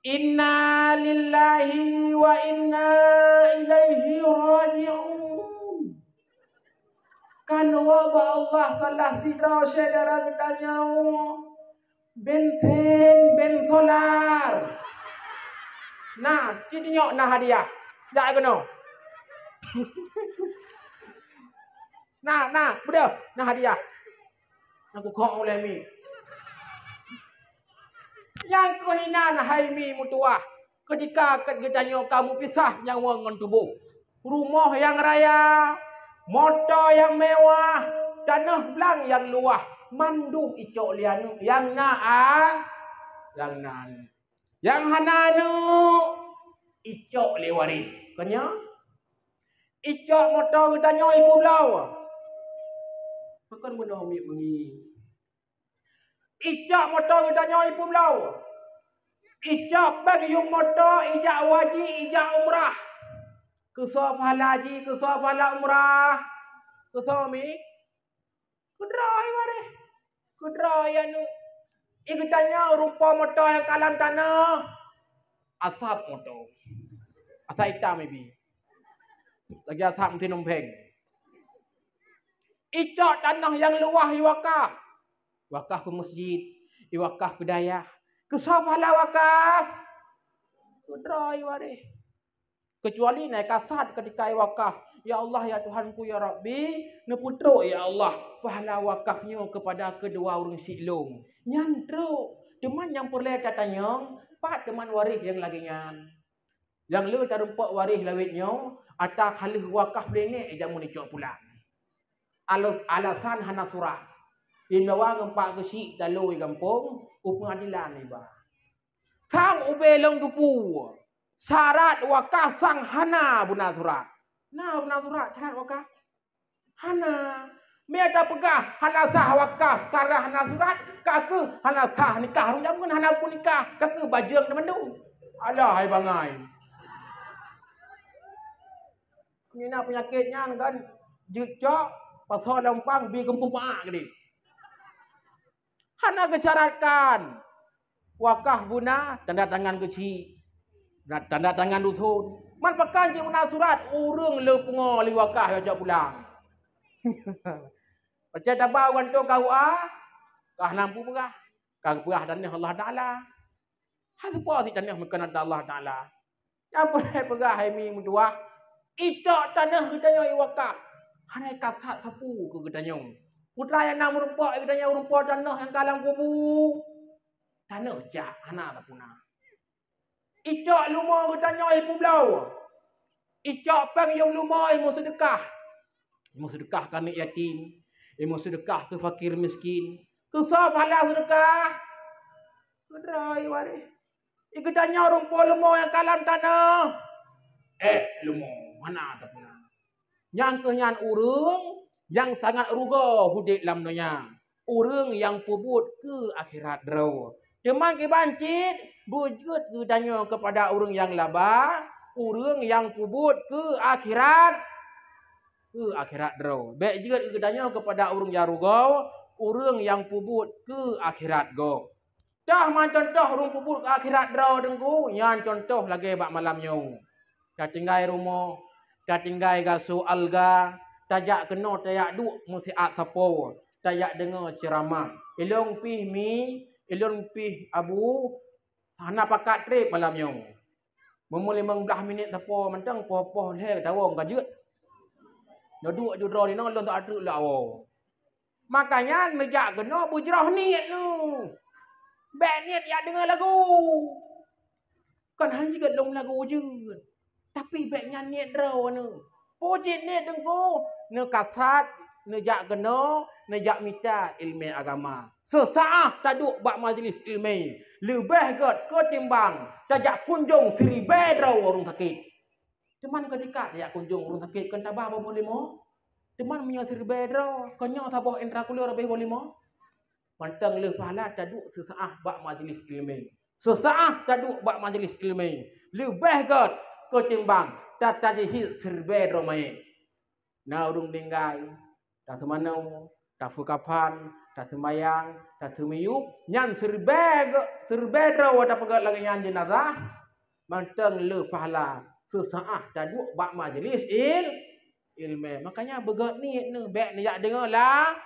Inna lillahi wa inna ilaihi raji'un. Kan wabah Allah salah sidra syedara kita nyawa. Bensin, bensolar. Nah, kita nyok nah hadiah. Tak kena. Hehehe. *laughs* Nak, nak, budak. Nak hadiah. Aku kong oleh mi. Yang kau hina hai mi mutuah, Ketika ketanya kamu pisah nyawa dengan tubuh. Rumah yang raya. Motor yang mewah. Tanah belang yang luah. mandu icok lianu. Yang naan. Yang nan, Yang hananu. Icok lewari. Kenya? Icok motor ketanya ibu belau. Bukan guna ambil bengi. Ijak motor kita nyoi pun belau. Ijak bagi yung motor, ijak wajib, ijak umrah. Kesua pahala haji, kesua pahala umrah. Kesua mi. Kudra yang ada. Kudra yang nu. Ikut tanya rupa motor yang kalam tanah. Asap motor. Asap hitam maybe. Lagi asap mesti nombeng. Icak tanah yang luah iwakaf. Wakaf ke masjid. Iwakaf ke dayah. Kesafahlah wakaf. Kudera iwarih. Kecuali naik kasat ketika iwakaf. Ya Allah, ya Tuhanku, ya Rabbi. Neputruk, ya Allah. Pahala wakafnya kepada kedua orang siklum. Nyantruk. Teman yang perlahan katanya. Pak teman waris yang lagi nyan. Yang lu tak rumput waris lawitnya. Atau khalih wakaf berenik. Eh, jangan menicuk pulang alasan hana surat. Inawang empat kesik dalui kampung upengadilan ba. Sang ube long dupu. Syarat wakah sang hana buna surat. Na buna surat syarat wakah. Hana. Meta pegah hana sah wakah karena hana surat. kaku hana sah nikah. Rung jamun hana pun nikah. Kaka bajang dan mandu. Alah hai bangai. Ini nak penyakitnya kan. Jucok pasal lompang bi kumpung pa ni, Hana kesyaratkan wakah buna tanda tangan kecil tanda tangan dusun man pekan je buna surat urung le pungo li wakah yo jak pulang. Pacet apa wan tu kau a kah nampu berah kah berah dan Allah taala. Hadu pa si dan Allah taala. Yang boleh pegah hai mi mutua itu tanah kita yang iwakah. Hanai kasat sapu ke katanya. Putra yang nak merempak ke katanya merempak tanah yang kalang kubu. Tanah jak anak tak punah. Icak luma katanya ibu belau. Icak peng yang luma ibu sedekah. Ibu sedekah kami yatim. Ibu sedekah ke fakir miskin. Kesah pahala sedekah. Kedai warih. Ikutannya rumpuh lemah yang kalam tanah. Eh, lemah. Mana tak pun. Yang kenyan urung yang sangat ruga hudik lam nonya. Urung yang pubut ke akhirat draw. Teman ke bancit bujut ke tanya kepada urung yang labah. Urung yang pubut ke akhirat ke akhirat draw. Baik juga ke tanya kepada urung yang ruga. Urung yang pubut ke akhirat go. Dah macam contoh urung pubut ke akhirat draw dengku. Yang contoh lagi bak malamnya. Kacengai rumah. Tak tinggal gasu alga, tajak kena tajak duk musiat sapo, tajak dengar ceramah. Ilong pi mi, ilong pi abu, ana pakat trip malam yo. Memuli mang belah minit sapo mentang poh-poh leh tawong kajut. Nak duk judro ni nak lon tak atuk lah awo. Makanya mejak kena bujrah niat lu. Bek niat ya dengar lagu. Kan hanya juga lom lagu je. Tapi baiknya niat rawa ni. Puji niat tengku. Ni kasat, ni jak kena, ni jak mita ilmu agama. Sesaah taduk buat majlis ilmu. Lebih kot ketimbang. Tak kunjung siri bedraw orang sakit. Teman ketika tak kunjung orang sakit. Kan tabah apa boleh Teman punya siri bedraw. Kenya tak bawa indra kuliah lebih boleh mo. Pantang lefahlah taduk sesaah buat majlis ilmu. Sesaah taduk buat majlis ilmu. Lebih kot kucing bang, tata jehi survey romai. Nau rung ninggai, tak semanau, tak fukapan, tak semayang, tak semiu. Yang survey, survey rawa tak pegat lagi yang jenazah. Manteng le pahala sesaah dan buk bak majlis il ilme. Makanya begat ni, ni bek ni jak dengar lah.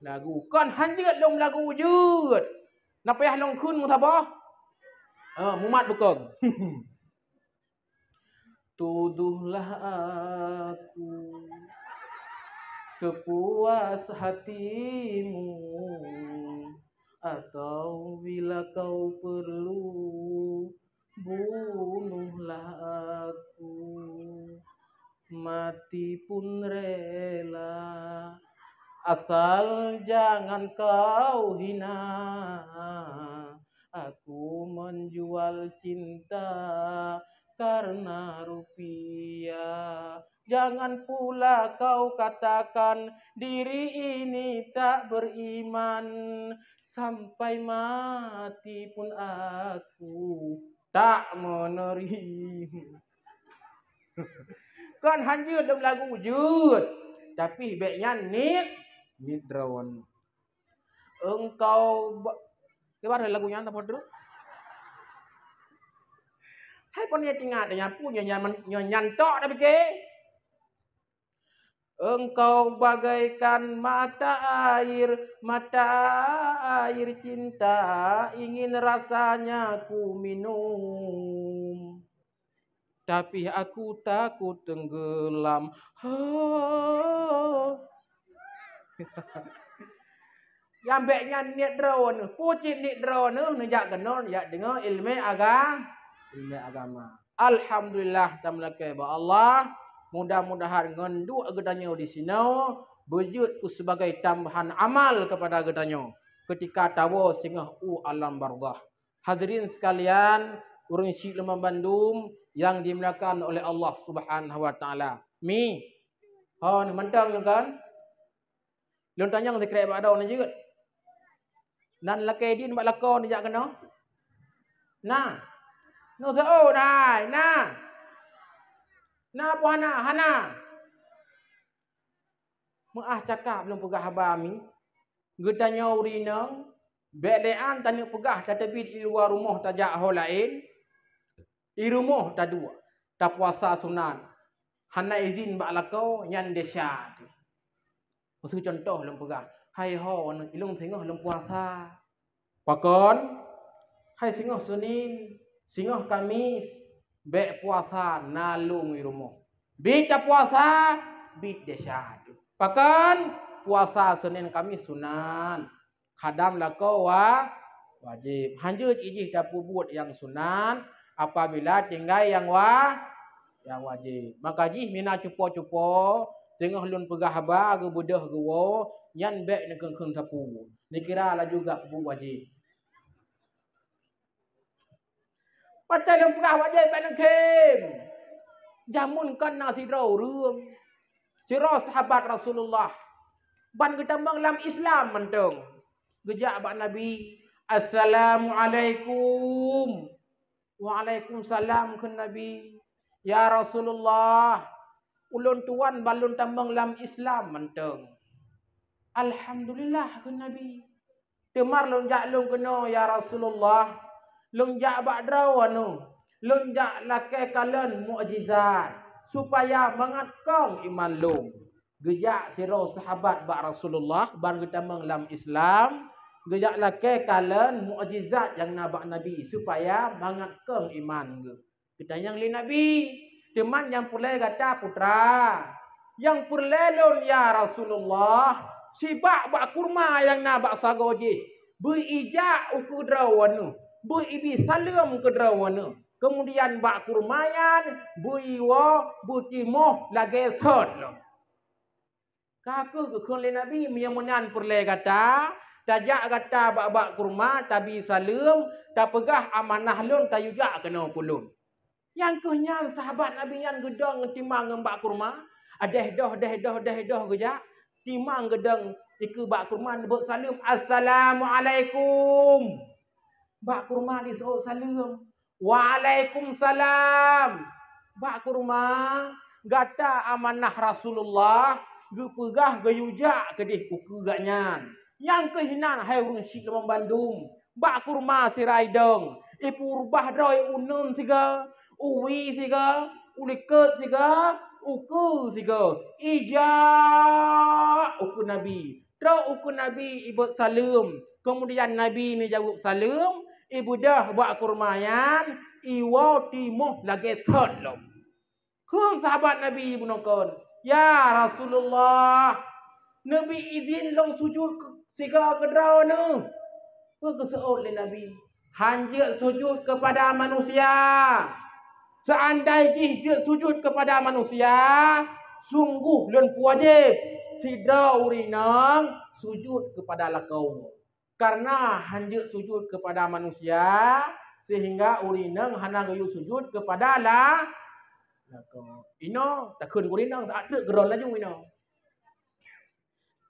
Lagu kan hanjut dong lagu wujud. Napa ya long kun mutabah? Eh, mumat bukong. *laughs* Tuduhlah aku sepuas hatimu atau bila kau perlu bunuhlah aku mati pun rela asal jangan kau hina aku menjual cinta karena rupiah. Jangan pula kau katakan diri ini tak beriman. Sampai mati pun aku tak menerima. kan hanya dalam lagu wujud. Tapi baiknya nit. Nit drawan. Engkau. Kebar lagunya antar padu. Hai pun dia tinggal dia nyapu nyanyi nyantok dah fikir. Engkau bagaikan mata air, mata air cinta ingin rasanya ku minum. Tapi aku takut tenggelam. Ha. *laughs* Yang baiknya ni drone, pucit ni drone, nejak kenal, nejak dengar ilmu agama ilmu agama. Alhamdulillah tamlakai ba Allah. Mudah-mudahan ngenduk gedanyo di sino berjud sebagai tambahan amal kepada gedanyo ketika tawo singah u alam barzah. Hadirin sekalian, urang Syekh Lemah Bandung yang dimuliakan oleh Allah Subhanahu wa taala. Mi. Ha oh, ni mentang kan? tanya tanyang zikir ibadah ni juga. Nan lakai din bak lakau ni jak kena. Nah. No, the old eye, na. Na buah ha, na, hana. Mu'ah cakap belum pegah habar mi. Getanya urinang. Bekdean tanya pegah. Tetapi di luar rumah tajak hal lain. Di rumah tak dua. Tak puasa sunat. Hana izin buat kau, yang desa tu. contoh belum pegah. Hai ho, ilung tengah belum puasa. Pakon. Hai singgah sunin. Singoh kami be puasa nalung di rumah. Bi puasa bi desa. Pakan puasa Senin kami sunan. Kadang lah kau wa wajib. Hanjut ijih ta pubut yang sunan apabila tinggal yang wa yang wajib. Maka jih mina cupo-cupo tengah lun pegah ba ke budah ke wo nyan be nekeng-keng tapu. Nikira la juga pubut wajib. Patai lu perah wajah ibn Kim. Jamun kana sirah urung. Sirah sahabat Rasulullah. Ban kita menglam Islam mentung. Gejak abang Nabi. Assalamualaikum. Waalaikumsalam ke Nabi. Ya Rasulullah. Ulun tuan balun tambang lam Islam menteng. Alhamdulillah ke Nabi. Temar lunjak lun kena ya Rasulullah lunjak badrawa nu lunjak lakai kalon mukjizat supaya mengakong iman lu gejak siro sahabat ba Rasulullah bar kita lam Islam gejak lakai kalon mukjizat yang nabak nabi supaya mengakong iman Kita yang li nabi teman yang pulai kata putra yang perlelon ya Rasulullah sibak ba kurma yang nabak sagoji Berijak ukudrawan tu beibi salam ke derawana. Kemudian bak kurmayan, buiwa, bukimoh, lagi ton. Kakuh kekun le Nabi, miyamunan perle kata, tajak kata bak-bak kurma, tapi salam, tak pegah amanah lun, tak yujak kena kulun. Yang kenyang sahabat Nabi yang gedang timang bak kurma, adeh ah, doh, adeh doh, adeh doh kejap, timang gedang ikut bak kurma, nebut salam, Assalamualaikum. Assalamualaikum. Bak kurma di Seoul Salam. Waalaikumsalam. Bak kurma. Gata amanah Rasulullah. Gepegah geyujak kedih kuku gaknyan. Yang kehinan hai urung syik lemang Bandung. Bak kurma si Raideng. Ibu rubah doi unun siga. Uwi siga. Ulikut siga. Uku siga. Ijak. Uku Nabi. Tak uku Nabi ibu salam. Kemudian Nabi ni jawab salam. Ibu dah buat kurmayan. Iwa timuh lagi terlom. Kung sahabat Nabi ibu bunuhkan. Ya Rasulullah. Nabi izin long sujud ke sika kedrau ni. Kau keseut oleh Nabi. Hanya sujud kepada manusia. Seandainya dia sujud kepada manusia. Sungguh lun puwajib. Sida urinang sujud kepada lakau. Karena hendak sujud kepada manusia sehingga urinang hana gayu sujud kepada Allah. ino tak kun urinang tak ada geron lagi ino.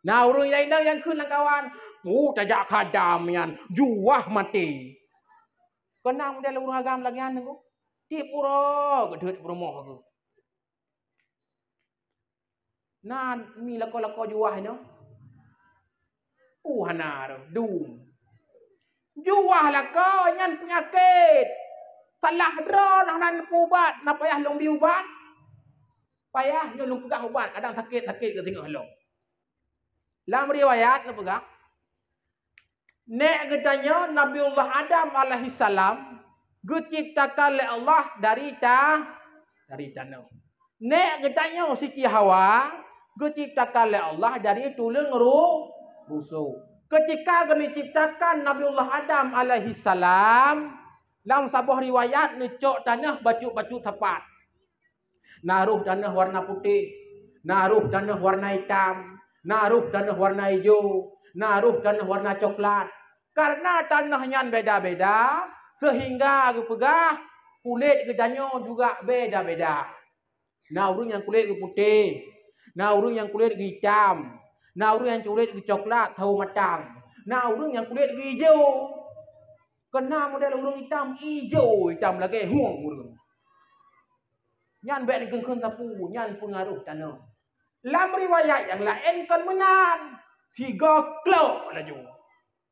Nah urung yang ino yang kun lang mu tajak kadam yang juah mati. Kena dia lah agam lagi an nengku. Tiap urung, kedut berumah aku. Nah, mi lako-lako juah ino. Uh, hana tu. Doom. Juah lah kau. Nyan penyakit. Telah drol. Nak nak nak ubat. Nak payah lung bi ubat. Payah nyo lung pegang ubat. Kadang sakit-sakit ke tengok lung. Dalam riwayat nak pegang. Nek getanya Nabi Allah Adam alaihi salam getiptakan oleh Allah dari ta dari tanah. Nek getanya Siti Hawa getiptakan oleh Allah dari tulang ruh busuk. Ketika kami ciptakan Nabiullah Adam alaihi salam, dalam sebuah riwayat necok tanah bacu-bacu tepat. Naruh tanah warna putih, naruh tanah warna hitam, naruh tanah warna hijau, naruh tanah warna coklat. Karena tanahnya beda-beda, sehingga pegah kulit gedanya juga beda-beda. Nah, urung yang kulit putih, nah urung yang kulit hitam, Na Nah yang kulit ke coklat tahu matang. na orang yang kulit ke hijau. Kena model orang hitam hijau hitam lagi huang orang. Nyan baik dengan kena sapu. Nyan pengaruh tanah. Lam riwayat yang lain kan menan. Siga klok laju.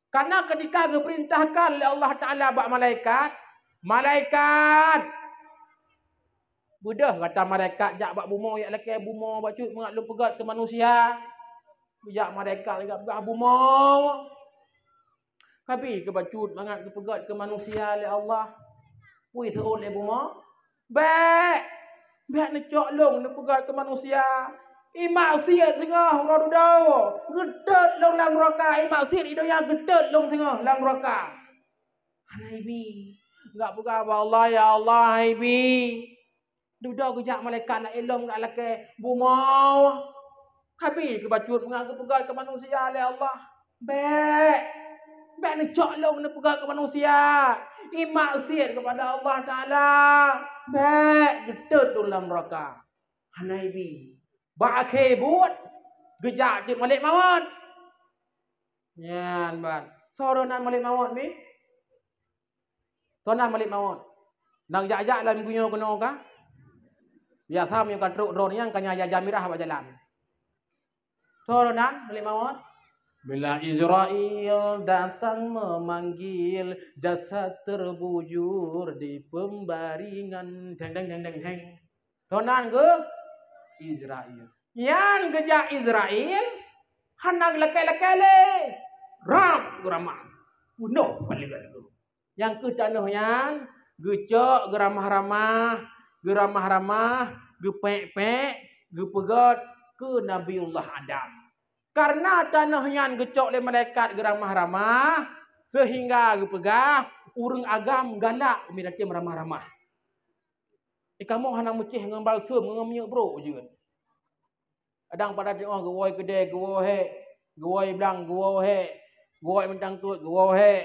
Karena ketika diperintahkan oleh Allah Ta'ala buat malaikat. Malaikat. Budah kata mereka Jak buat bumur. Yang lelaki bumur. Bacut mengatlu pegat ke manusia. Biar mereka juga berabu mau. Tapi kebacut sangat kepegat ke manusia li Allah. Pui terun li bumah. Baik. Baik ni cok long ni pegat ke manusia. Imak siat tengah orang duda. Getut long lang roka. Imak siat hidupnya getut long tengah lang roka. Haibi. Enggak buka apa Allah ya Allah Haibi. Duda kejap malaikat nak ilang kat lelaki. bumau Kabil ke bacut mengaku pegawai ke manusia oleh Allah. Baik. Baik ni coklong ni pegawai ke manusia. Imaksir kepada Allah Ta'ala. Baik. Getut dalam neraka. Hanaibi. Ba'akibut. Gejak di Malik Mawad. Ya, Tuan. Soronan Malik Mawad lah ni. Soronan Malik Mawad. Nak jajak dalam kunyuk kena kah? Biasa menyukai truk drone yang kanya ajak jamirah apa jalan turunan lima mohon. Bila Israel datang memanggil jasad terbujur di pembaringan. Deng deng deng deng deng. Tonan ke? Israel. Yang geja Israel hendak lekai lekai le. Ram geramah. Uno paling tu. Yang ke tanah yang gecok geramah ramah, geramah ramah, gepek pek, gepegat ke Nabiullah Adam. Karena tanah yang gecok oleh malaikat geramah-ramah. Sehingga pegah. Urung agam galak. Mereka meramah-ramah. Eh, kamu hanya mecih dengan balsa. Mengamnya bro je. Kan? Kadang pada tengok. Oh, gawai kedai. Gawai hek. Gawai belang. Gawai hek. Gawai mentang tuat. Gawai hek.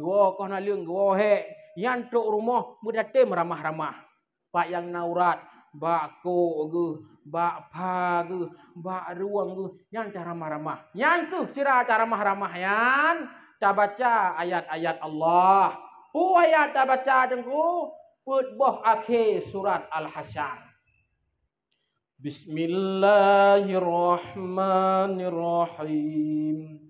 Gawai kau nak Gawai hek. Yang tuk rumah. Mereka meramah-ramah. Pak yang naurat bak ko ge bak pa ge bak ruang ge yang cara ramah-ramah yang ke sira cara ramah-ramah yang ta baca ayat-ayat Allah pu oh, ayat ta baca tengku put boh akhir surat al-hasyar بسم الله الرحمن الرحيم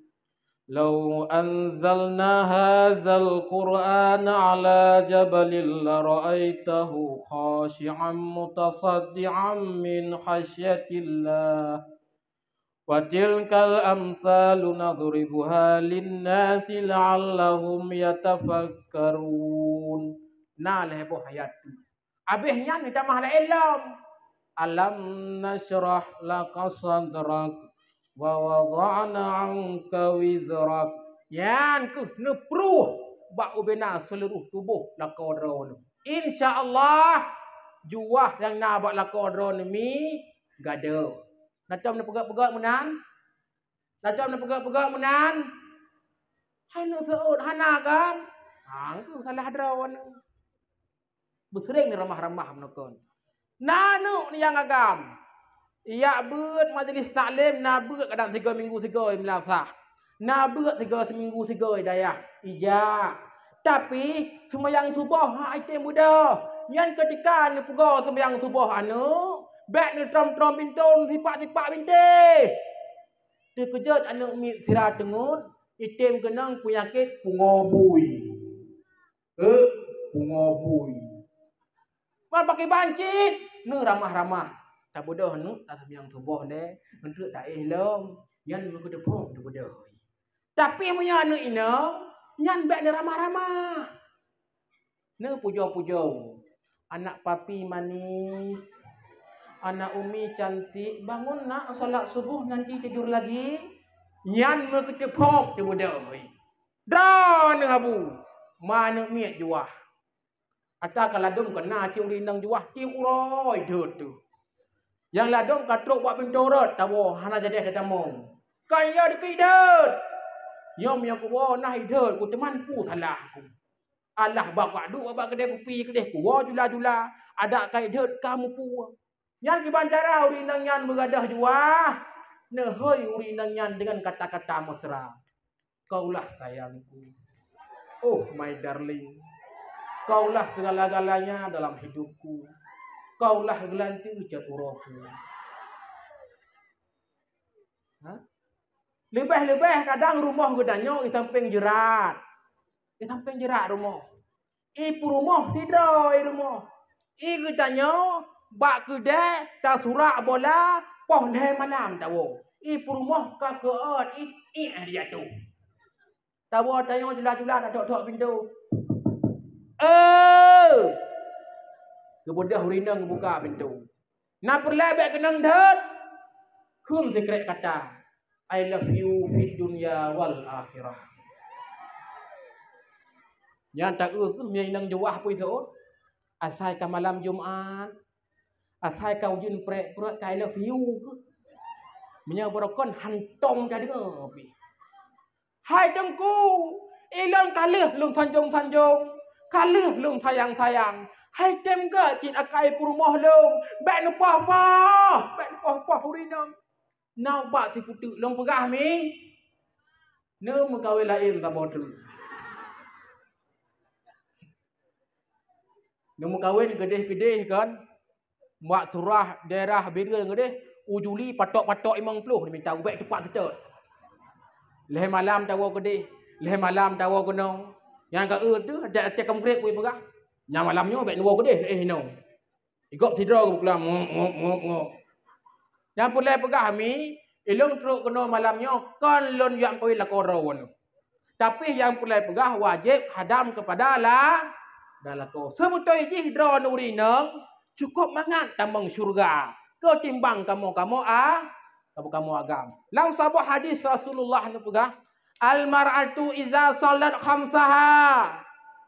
لو أنزلنا هذا القرآن على جبل لرأيته خاشعا متصدعا من خشية الله وتلك الأمثال نضربها للناس لعلهم يتفكرون ناله بحياتي أبيه يعني تمام العلم ألم نشرح لك صدرك wa wada'na 'anka wizrak yan ku nepru ba ubena seluruh tubuh lakau drone insyaallah juah yang nak buat lakau drone mi gada nacam nak pegak-pegak munan nacam nak pegak-pegak munan hai nak seut hana kan hang ku salah drone besering ni ramah-ramah menakon nanu ni yang agam Ya buat majlis taklim na buat kadang tiga minggu tiga hari melafaz. Na buat tiga seminggu tiga hari daya. Ija. Tapi semua yang subuh hak itu muda. Yang ketika ni pergi semua yang subuh anu, bek ni trom-trom pintun sipak-sipak binti. Terkejut anak mi sira tengut, item kenang penyakit bunga bui. Eh, bunga bui. Man pakai bancit, ni ramah-ramah tak bodoh nu tak sembang tubuh ne mentu tak ihlam nyan mengku de pom de bodoh tapi munya anu ina nyan bek ne ramah-ramah ne pujo-pujo anak papi manis anak umi cantik bangun nak solat subuh nanti tidur lagi nyan mengku de pom de bodoh dan habu mana miat juah Atau kalau dom kena cium rindang juah, cium uroi dia tu. Yang ladong katruk buat pintu urut. Tahu, hana jadi ada tamung. Kaya dipidut. Yang yang kuwa nak hidup. Ku teman pu salah. Alah bak wadu, bak kedai pupi, kedai kuwa jula-jula. Ada kaya hidup, kamu pu. Yang di bancara, uri nangyan beradah jua. Nehoi uri nangyan dengan kata-kata mesra. Kaulah sayangku. Oh, my darling. Kaulah segala-galanya dalam hidupku kaulah gelanti ucap uraku. Ha? Lebih-lebih kadang rumah gudanya di samping jerat. Di samping jerat rumah. Ibu rumah sidai rumah. Ibu nyok. bak kedai tak surat bola, pohon deh malam tahu. Ibu rumah kakak, ini dia tu. Tahu tanya jelah-jelah nak tok-tok pintu. Eh! kebodoh rinang buka pintu na perlah bek kenang dhat khum sekret kata i love you fid dunia wal akhirah yang tak ue kus mien nang jawah pui thot asai ka malam jumaat asai kau ujin pre pro i love you ku menya borokon hantong ka dengo pi hai tengku ilon kalih lung tanjung tanjung Kalah lung sayang-sayang. Hai tem ke cik akai ke rumah lung. Bek nupah apa? Bek nupah apa hurinang. Nau bak ti putuk lung pegah mi. Nau mengkawai lain tak bodoh. Nau kahwin gedeh-gedeh kan. Mak turah daerah bira yang gedeh. Ujuli patok-patok imang peluh. Dia minta ubat cepat kita. Leh malam tawa gedeh. Leh malam tawa gunung. Yang kata, ada, ada atas kemgrip kuih perah. Yang malamnya, baik nua kudih, eh, no. Ikut sidra ke pukulah, ngok, ngok, ngok, ngok. Yang pulai perah kami, ilung teruk kena malamnya, kan lun yang kuih lakoro wano. Tapi yang pulai perah, wajib hadam kepada lah, dah lakor. Sebetul je, hidro nuri ni, cukup mangan tambang syurga. timbang kamu-kamu, ah, kamu-kamu agam. Lang sabah hadis Rasulullah ni perah, Al-mar'atu iza salat khamsaha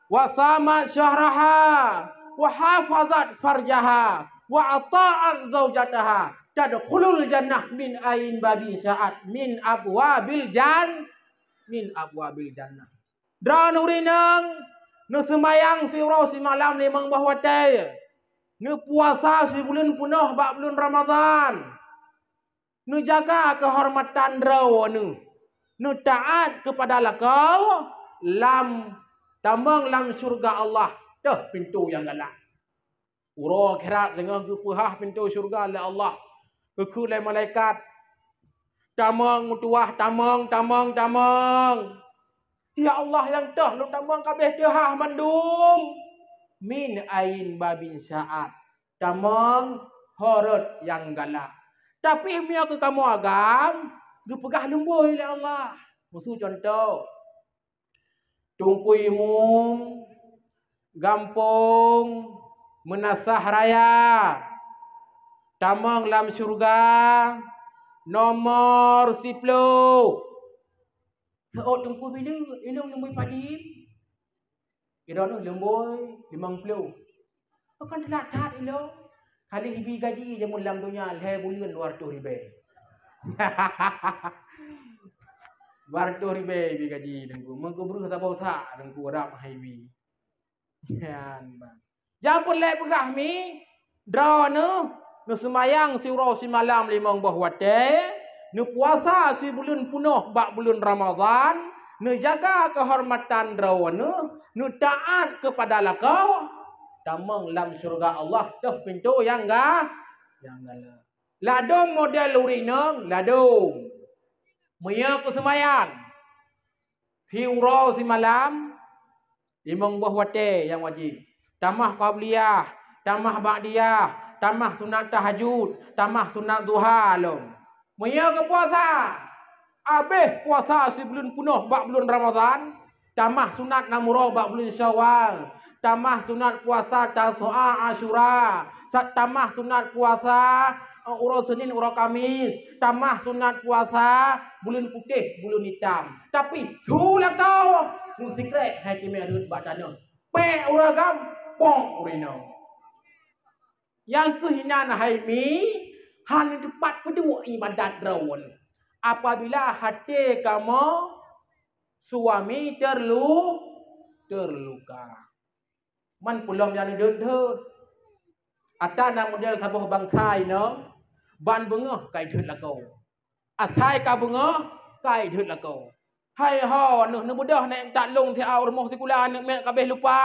wa sama syahraha wa hafazat farjaha wa ata'at zawjataha tadkhulul jannah min ayin babi saat min abwabil jan min abwabil jannah dan urinang ne semayang si roh si malam ni mengbah watai ne puasa si bulan penuh bak bulan ramadhan ne jaga kehormatan rawa ne nu taat kepada kau lam tambang lam syurga Allah dah pintu yang galak uro kerat dengan kepuhah pintu syurga oleh Allah keku le malaikat tambang mutuah tambang tambang tambang ya Allah yang dah lu tambang kabeh dah mandum min ain babin saat tambang horot yang galak tapi mia ke kamu agam dia pegah lembut oleh Allah. Musuh contoh. Tungkui mum. Gampung. Menasah raya. Tamang lam syurga. Nomor siplo. Oh, tungku bila? Ini lembut padi. Kira tu lembut limang puluh. Bukan telah tak ilo. Kali ibi gaji dia mulam dunia. Lai bulan luar tu ribet. Bartuh ribe bi gaji dengku. Mengku beru tak bau tak dengku rap hai bi. Yan ba. Ja pun le pegah mi dra nu nu semayang si ro si malam limang bah wate. Nu puasa si bulan punoh bak bulan Ramadan. Nu jaga kehormatan dra nu nu taat kepada lakau. Tamang lam syurga Allah tuh pintu yang ga yang lah. Ladung model urinong, ladung. Mereka kesemayan. Tiura si malam. Imong buah wate yang wajib. Tamah qabliyah. Tamah ba'diyah. Tamah sunat tahajud. Tamah sunat duha. Mereka ke puasa. Abeh puasa si bulan penuh bak bulan ramadan. Tamah sunat namurah bak bulan syawal. Tamah sunat puasa tasua asyura. Tamah sunat puasa... Urus Senin, urus Kamis, tamah sunat puasa, bulan putih, bulan hitam. Tapi tu hula kau musik rek hati merut baca nol. Pe uragam pong urino. Yang kehina hai mi han dapat pedu ibadat drawon. Apabila hati kamu suami terlu terluka. Man pulang yang dedet. Ata nak model sabuh bangsa no ban bunga kai dhut lako athai ka bunga kai dhut lako hai ho nu nu budah nak tak long ti au rumah ti kula nak mek kabeh lupa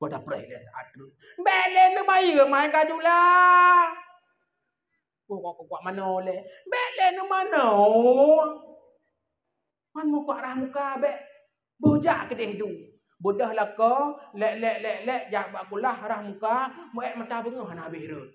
pada preh le atru bele nu mai ke mai ka jula ko ko ko no. le bele nu mano pan muka rah muka be bojak kedeh du bodoh lako lek lek lek lek jak bakulah rah muka moek mata bengoh nak habis rut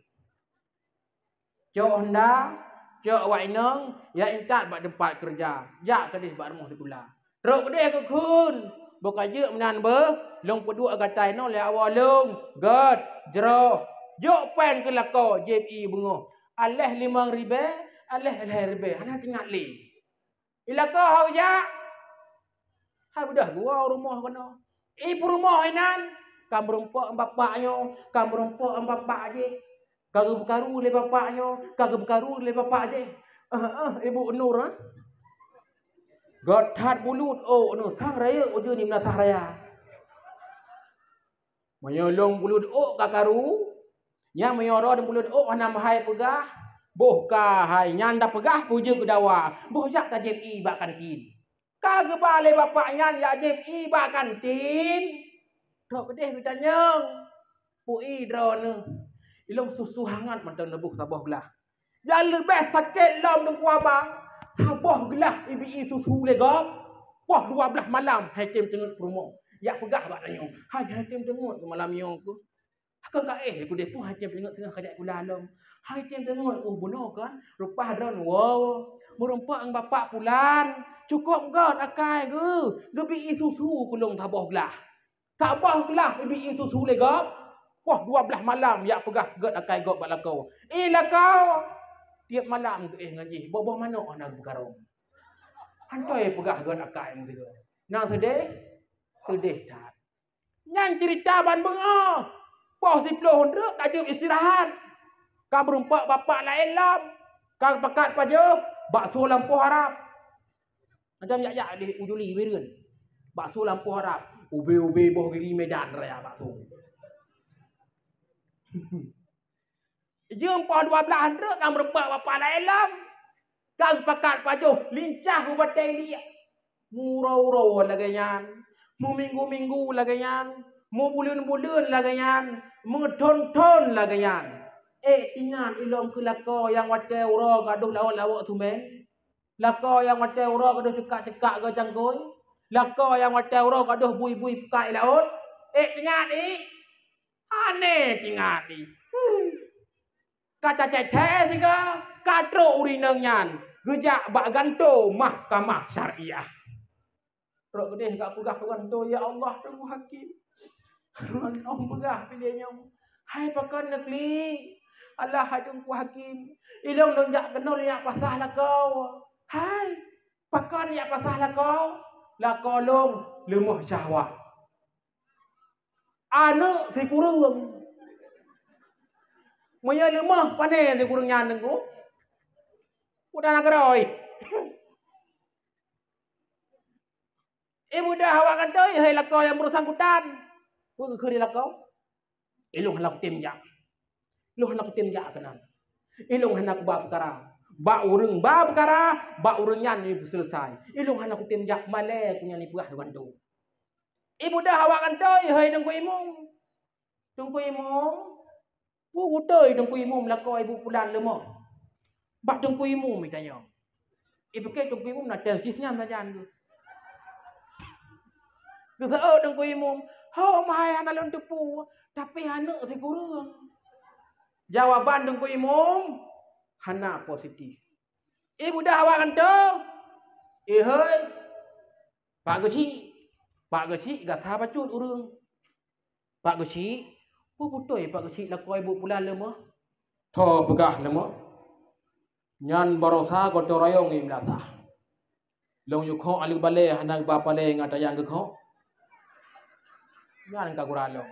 Cok Honda, Cok Wainong, ya intat buat tempat kerja. Ya kadis buat rumah di pula. Teruk pedih aku kun. Bekerja menan be, long peduk agatai no le awal long. god, jero, Jok pen ke lako, JPI e bunguh. Alih limang ribe, alih alih ribe. Hanya tinggal li. Ilako hau ya. Hai budah gua rumah kena. Ibu rumah inan. Kamu rumpuk bapaknya, kamu rumpuk bapak aja. Kau berkaru oleh bapaknya. Kau berkaru oleh bapak je. Uh, uh, ibu Nur. Uh. Ah. Gotat bulut. Oh, Nur. Sang raya. Ojo ni mana sang raya. Menyolong bulut. Oh, kakaru. Yang menyoro dan bulut. Oh, anak hai pegah. Boh hai, Yang dah pegah. Puja ke dawa. Boh jak tajib ibak kantin. Kau kebali bapaknya. Yang tajib ibak kantin. Tak pedih kita nyeng. Pui drone. Pui drone. Ilong susu hangat madang nebuh tabah gelah. Yang lebih sakit lam dan kuabang. Tabah gelah ibi e susu legok. Wah dua belah malam. Hakim tengok perumah. Ya pegah abang tanya. Hai Hakim tengok ke malam yang aku. Akan kak eh aku depo Hakim tengok tengah kajak aku lalam. Hakim tengok oh bunuh kan. Eh? rupa dan wow. Merumpak dengan bapak pulan. Cukup kan akai ke. Gebi e susu kulung tabah gelah. Tabah gelah ibi e susu legok. Wah, dua belah malam ya pegah gak akai gerd buat lakau. Eh, kau Tiap malam tu eh ngaji. Buah-buah mana orang nak berkarung? Hantar eh pegah gerd akai. Nak sedih? Sedih tak. Yang cerita ban bengah. Puh si puluh hundruk, kajuk istirahat. Kau berumpak bapak lah elam. Kau pekat paja, bakso lampu harap. Macam yak-yak di ujuli, berun. Bakso lampu harap. Ubi-ubi boh giri medan raya bakso. *laughs* Jumpa dua belah hendra dan merebak bapa elam Kau pakat pajuh lincah buat liat. murau uro lagi nyan. Mu minggu-minggu lagi nyan. Mu bulun-bulun lagi nyan. Mu ton-ton lagi nyan. Eh, ingat ilom ke laka yang wate uro gaduh lawak-lawak tu men. Laka yang wate uro gaduh cekak-cekak ke janggoy. Laka yang wate uro gaduh bui-bui pekat ilaun. Eh, ingat ni. Eh aneh tingali. Kata teteh tiga, katro urineng yan, gejak bak ganto mahkamah syariah. Rok ini gak pegah tu ganto, ya Allah tu hakim. Allah pegah pilihnya. Hai pakan negeri, Allah hai tungku hakim. Ilang nunjak kenur yang pasah lah kau. Hai, pakan yang pasah lah kau. Lah kolong lemah syahwat anak si kurung. Maya lemah panai si kurung yang nenggu. Udah nak keroy. Ibu eh, dah awak kata, hei lakau yang berusang kutan. Kau ke kiri lakau? Ilung eh, hendak tim jak. Ilung hendak tim jak kenal. Ilung eh, hendak buat perkara. Ba urung ba perkara, ba urungnya ni selesai. Ilung hendak tim jak malek punya ni puah dengan tu. Kan Ibu dah awak antai hai dengku imung. Dengku imung. Bu utai dengku imung melaka ibu pulang lemah. Bak dengku imung mi tanya. Ibu ke dengku imung nak tesisnya saja tu, Dengku oh dengku imung. Ha mai ana lon tepu tapi anak si guru. Jawaban dengku imung hana positif. Ibu dah awak antai. Eh hai. Pak Gusi, Pak kecik gasa bacut urang. Pak kecik, pu putoi eh, pak kecik lakoi bu pulan lemah. Tho begah lemah. Nyan barosa goto rayong im lata. Long yukho alu bale hanang ba pale ngata yang gekho. Nyan ka kurang lo.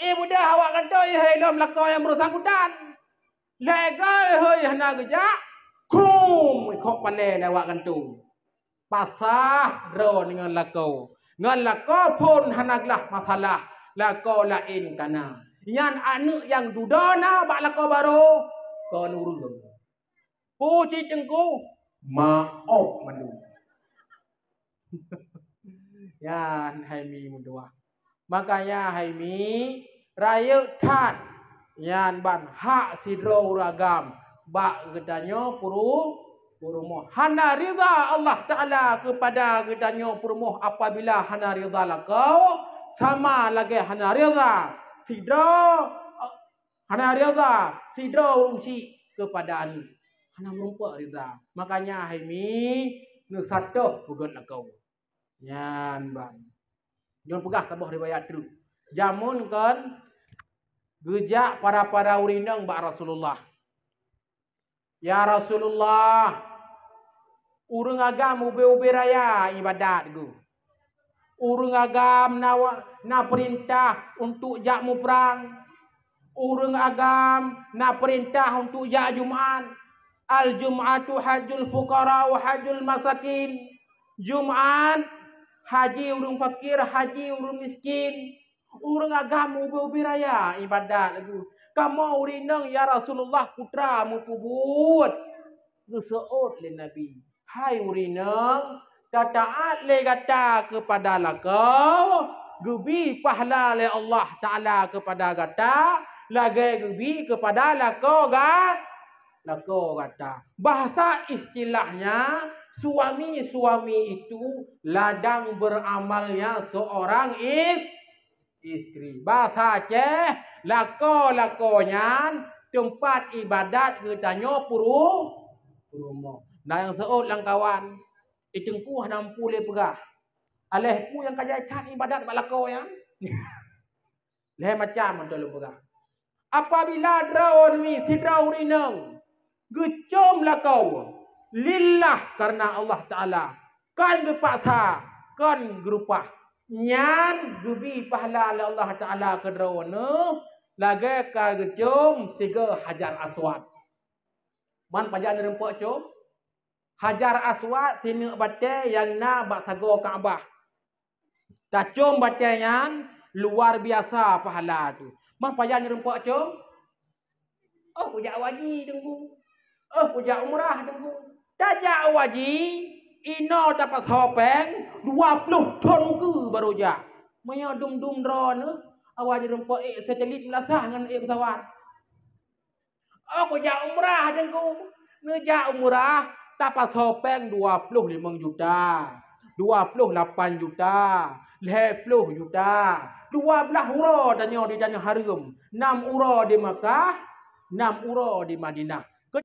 Eh mudah awak kata ye eh, hai lom lakau yang berusaha kudan. Lega ye eh, hai hana geja. Kum. Kok pale lewak kantung pasah ro dengan lako pun hanaglah masalah lako lain kana yan anak yang dudana ba lako baru ko nurung puji cengku maaf mandu yan hai mi makanya hai mi raya tan hak sidro uragam ba gedanyo puru Perumuh. Hana rida Allah Ta'ala kepada kedanya perumuh apabila hana rida lah kau. Sama lagi hana rida. Tidak. Hana rida. Tidak urusi kepada ni. Hana merumpa rida. Makanya Haimi. Nusato bukan lah kau. Nyan bang. Jangan pegah tabuh riwayat tu. Jamun kan. Gejak para-para urinang Mbak Rasulullah. Ya Rasulullah. Urung agam ube-ube raya ibadat gu. Urung agam na, na perintah untuk jakmu perang. Urung agam na perintah untuk jak Jumaat. Al-Jum'atu hajul fukara wa hajul masakin. Jum'an haji urung fakir, haji urung miskin. Urung agam ube-ube raya ibadat gu. Kamu urineng ya Rasulullah putra mu pubut. Geseot le Nabi. Hai urina, tak taat le kata kepada lagau, gubi pahala le Allah Ta'ala kepada kata, lagai gubi kepada lagau ga, lagau kata. Bahasa istilahnya, suami-suami itu ladang beramalnya seorang is, istri. Bahasa ceh, lagau-lagau tempat ibadat kita tanya puru, rumah yang seut lang kawan. puh dan pula pegah. Alih puh yang kajaitan ibadat kau yang. *laughs* Leh macam untuk lu pegah. Apabila drau ni tidrau rinang. Gecom lah kau. Lillah karena Allah Ta'ala. Kan gepaksa. Kan gerupah. Nyan gubi pahala Allah Ta'ala ke drau ni. Lagi kagecom sehingga hajar aswad. Man pajak ni rempak cok. Hajar Aswad tinuk batai yang na bak tago Kaabah. Dah cum batai yang luar biasa pahala tu. Mah payah ni rumpak Oh pujak waji tunggu. Oh pujak umrah tunggu. Tajak waji ino dapat hopeng 20 ton muka baru ja. Maya dum-dum drone awak di rumpak eh satelit melasah dengan eh pesawat. Oh pujak umrah tunggu. Nejak umrah Tapa topeng 25 juta. 28 juta. 10 juta. dua 12 ura danyo di danyo harim. 6 ura di Makkah, 6 ura di Madinah.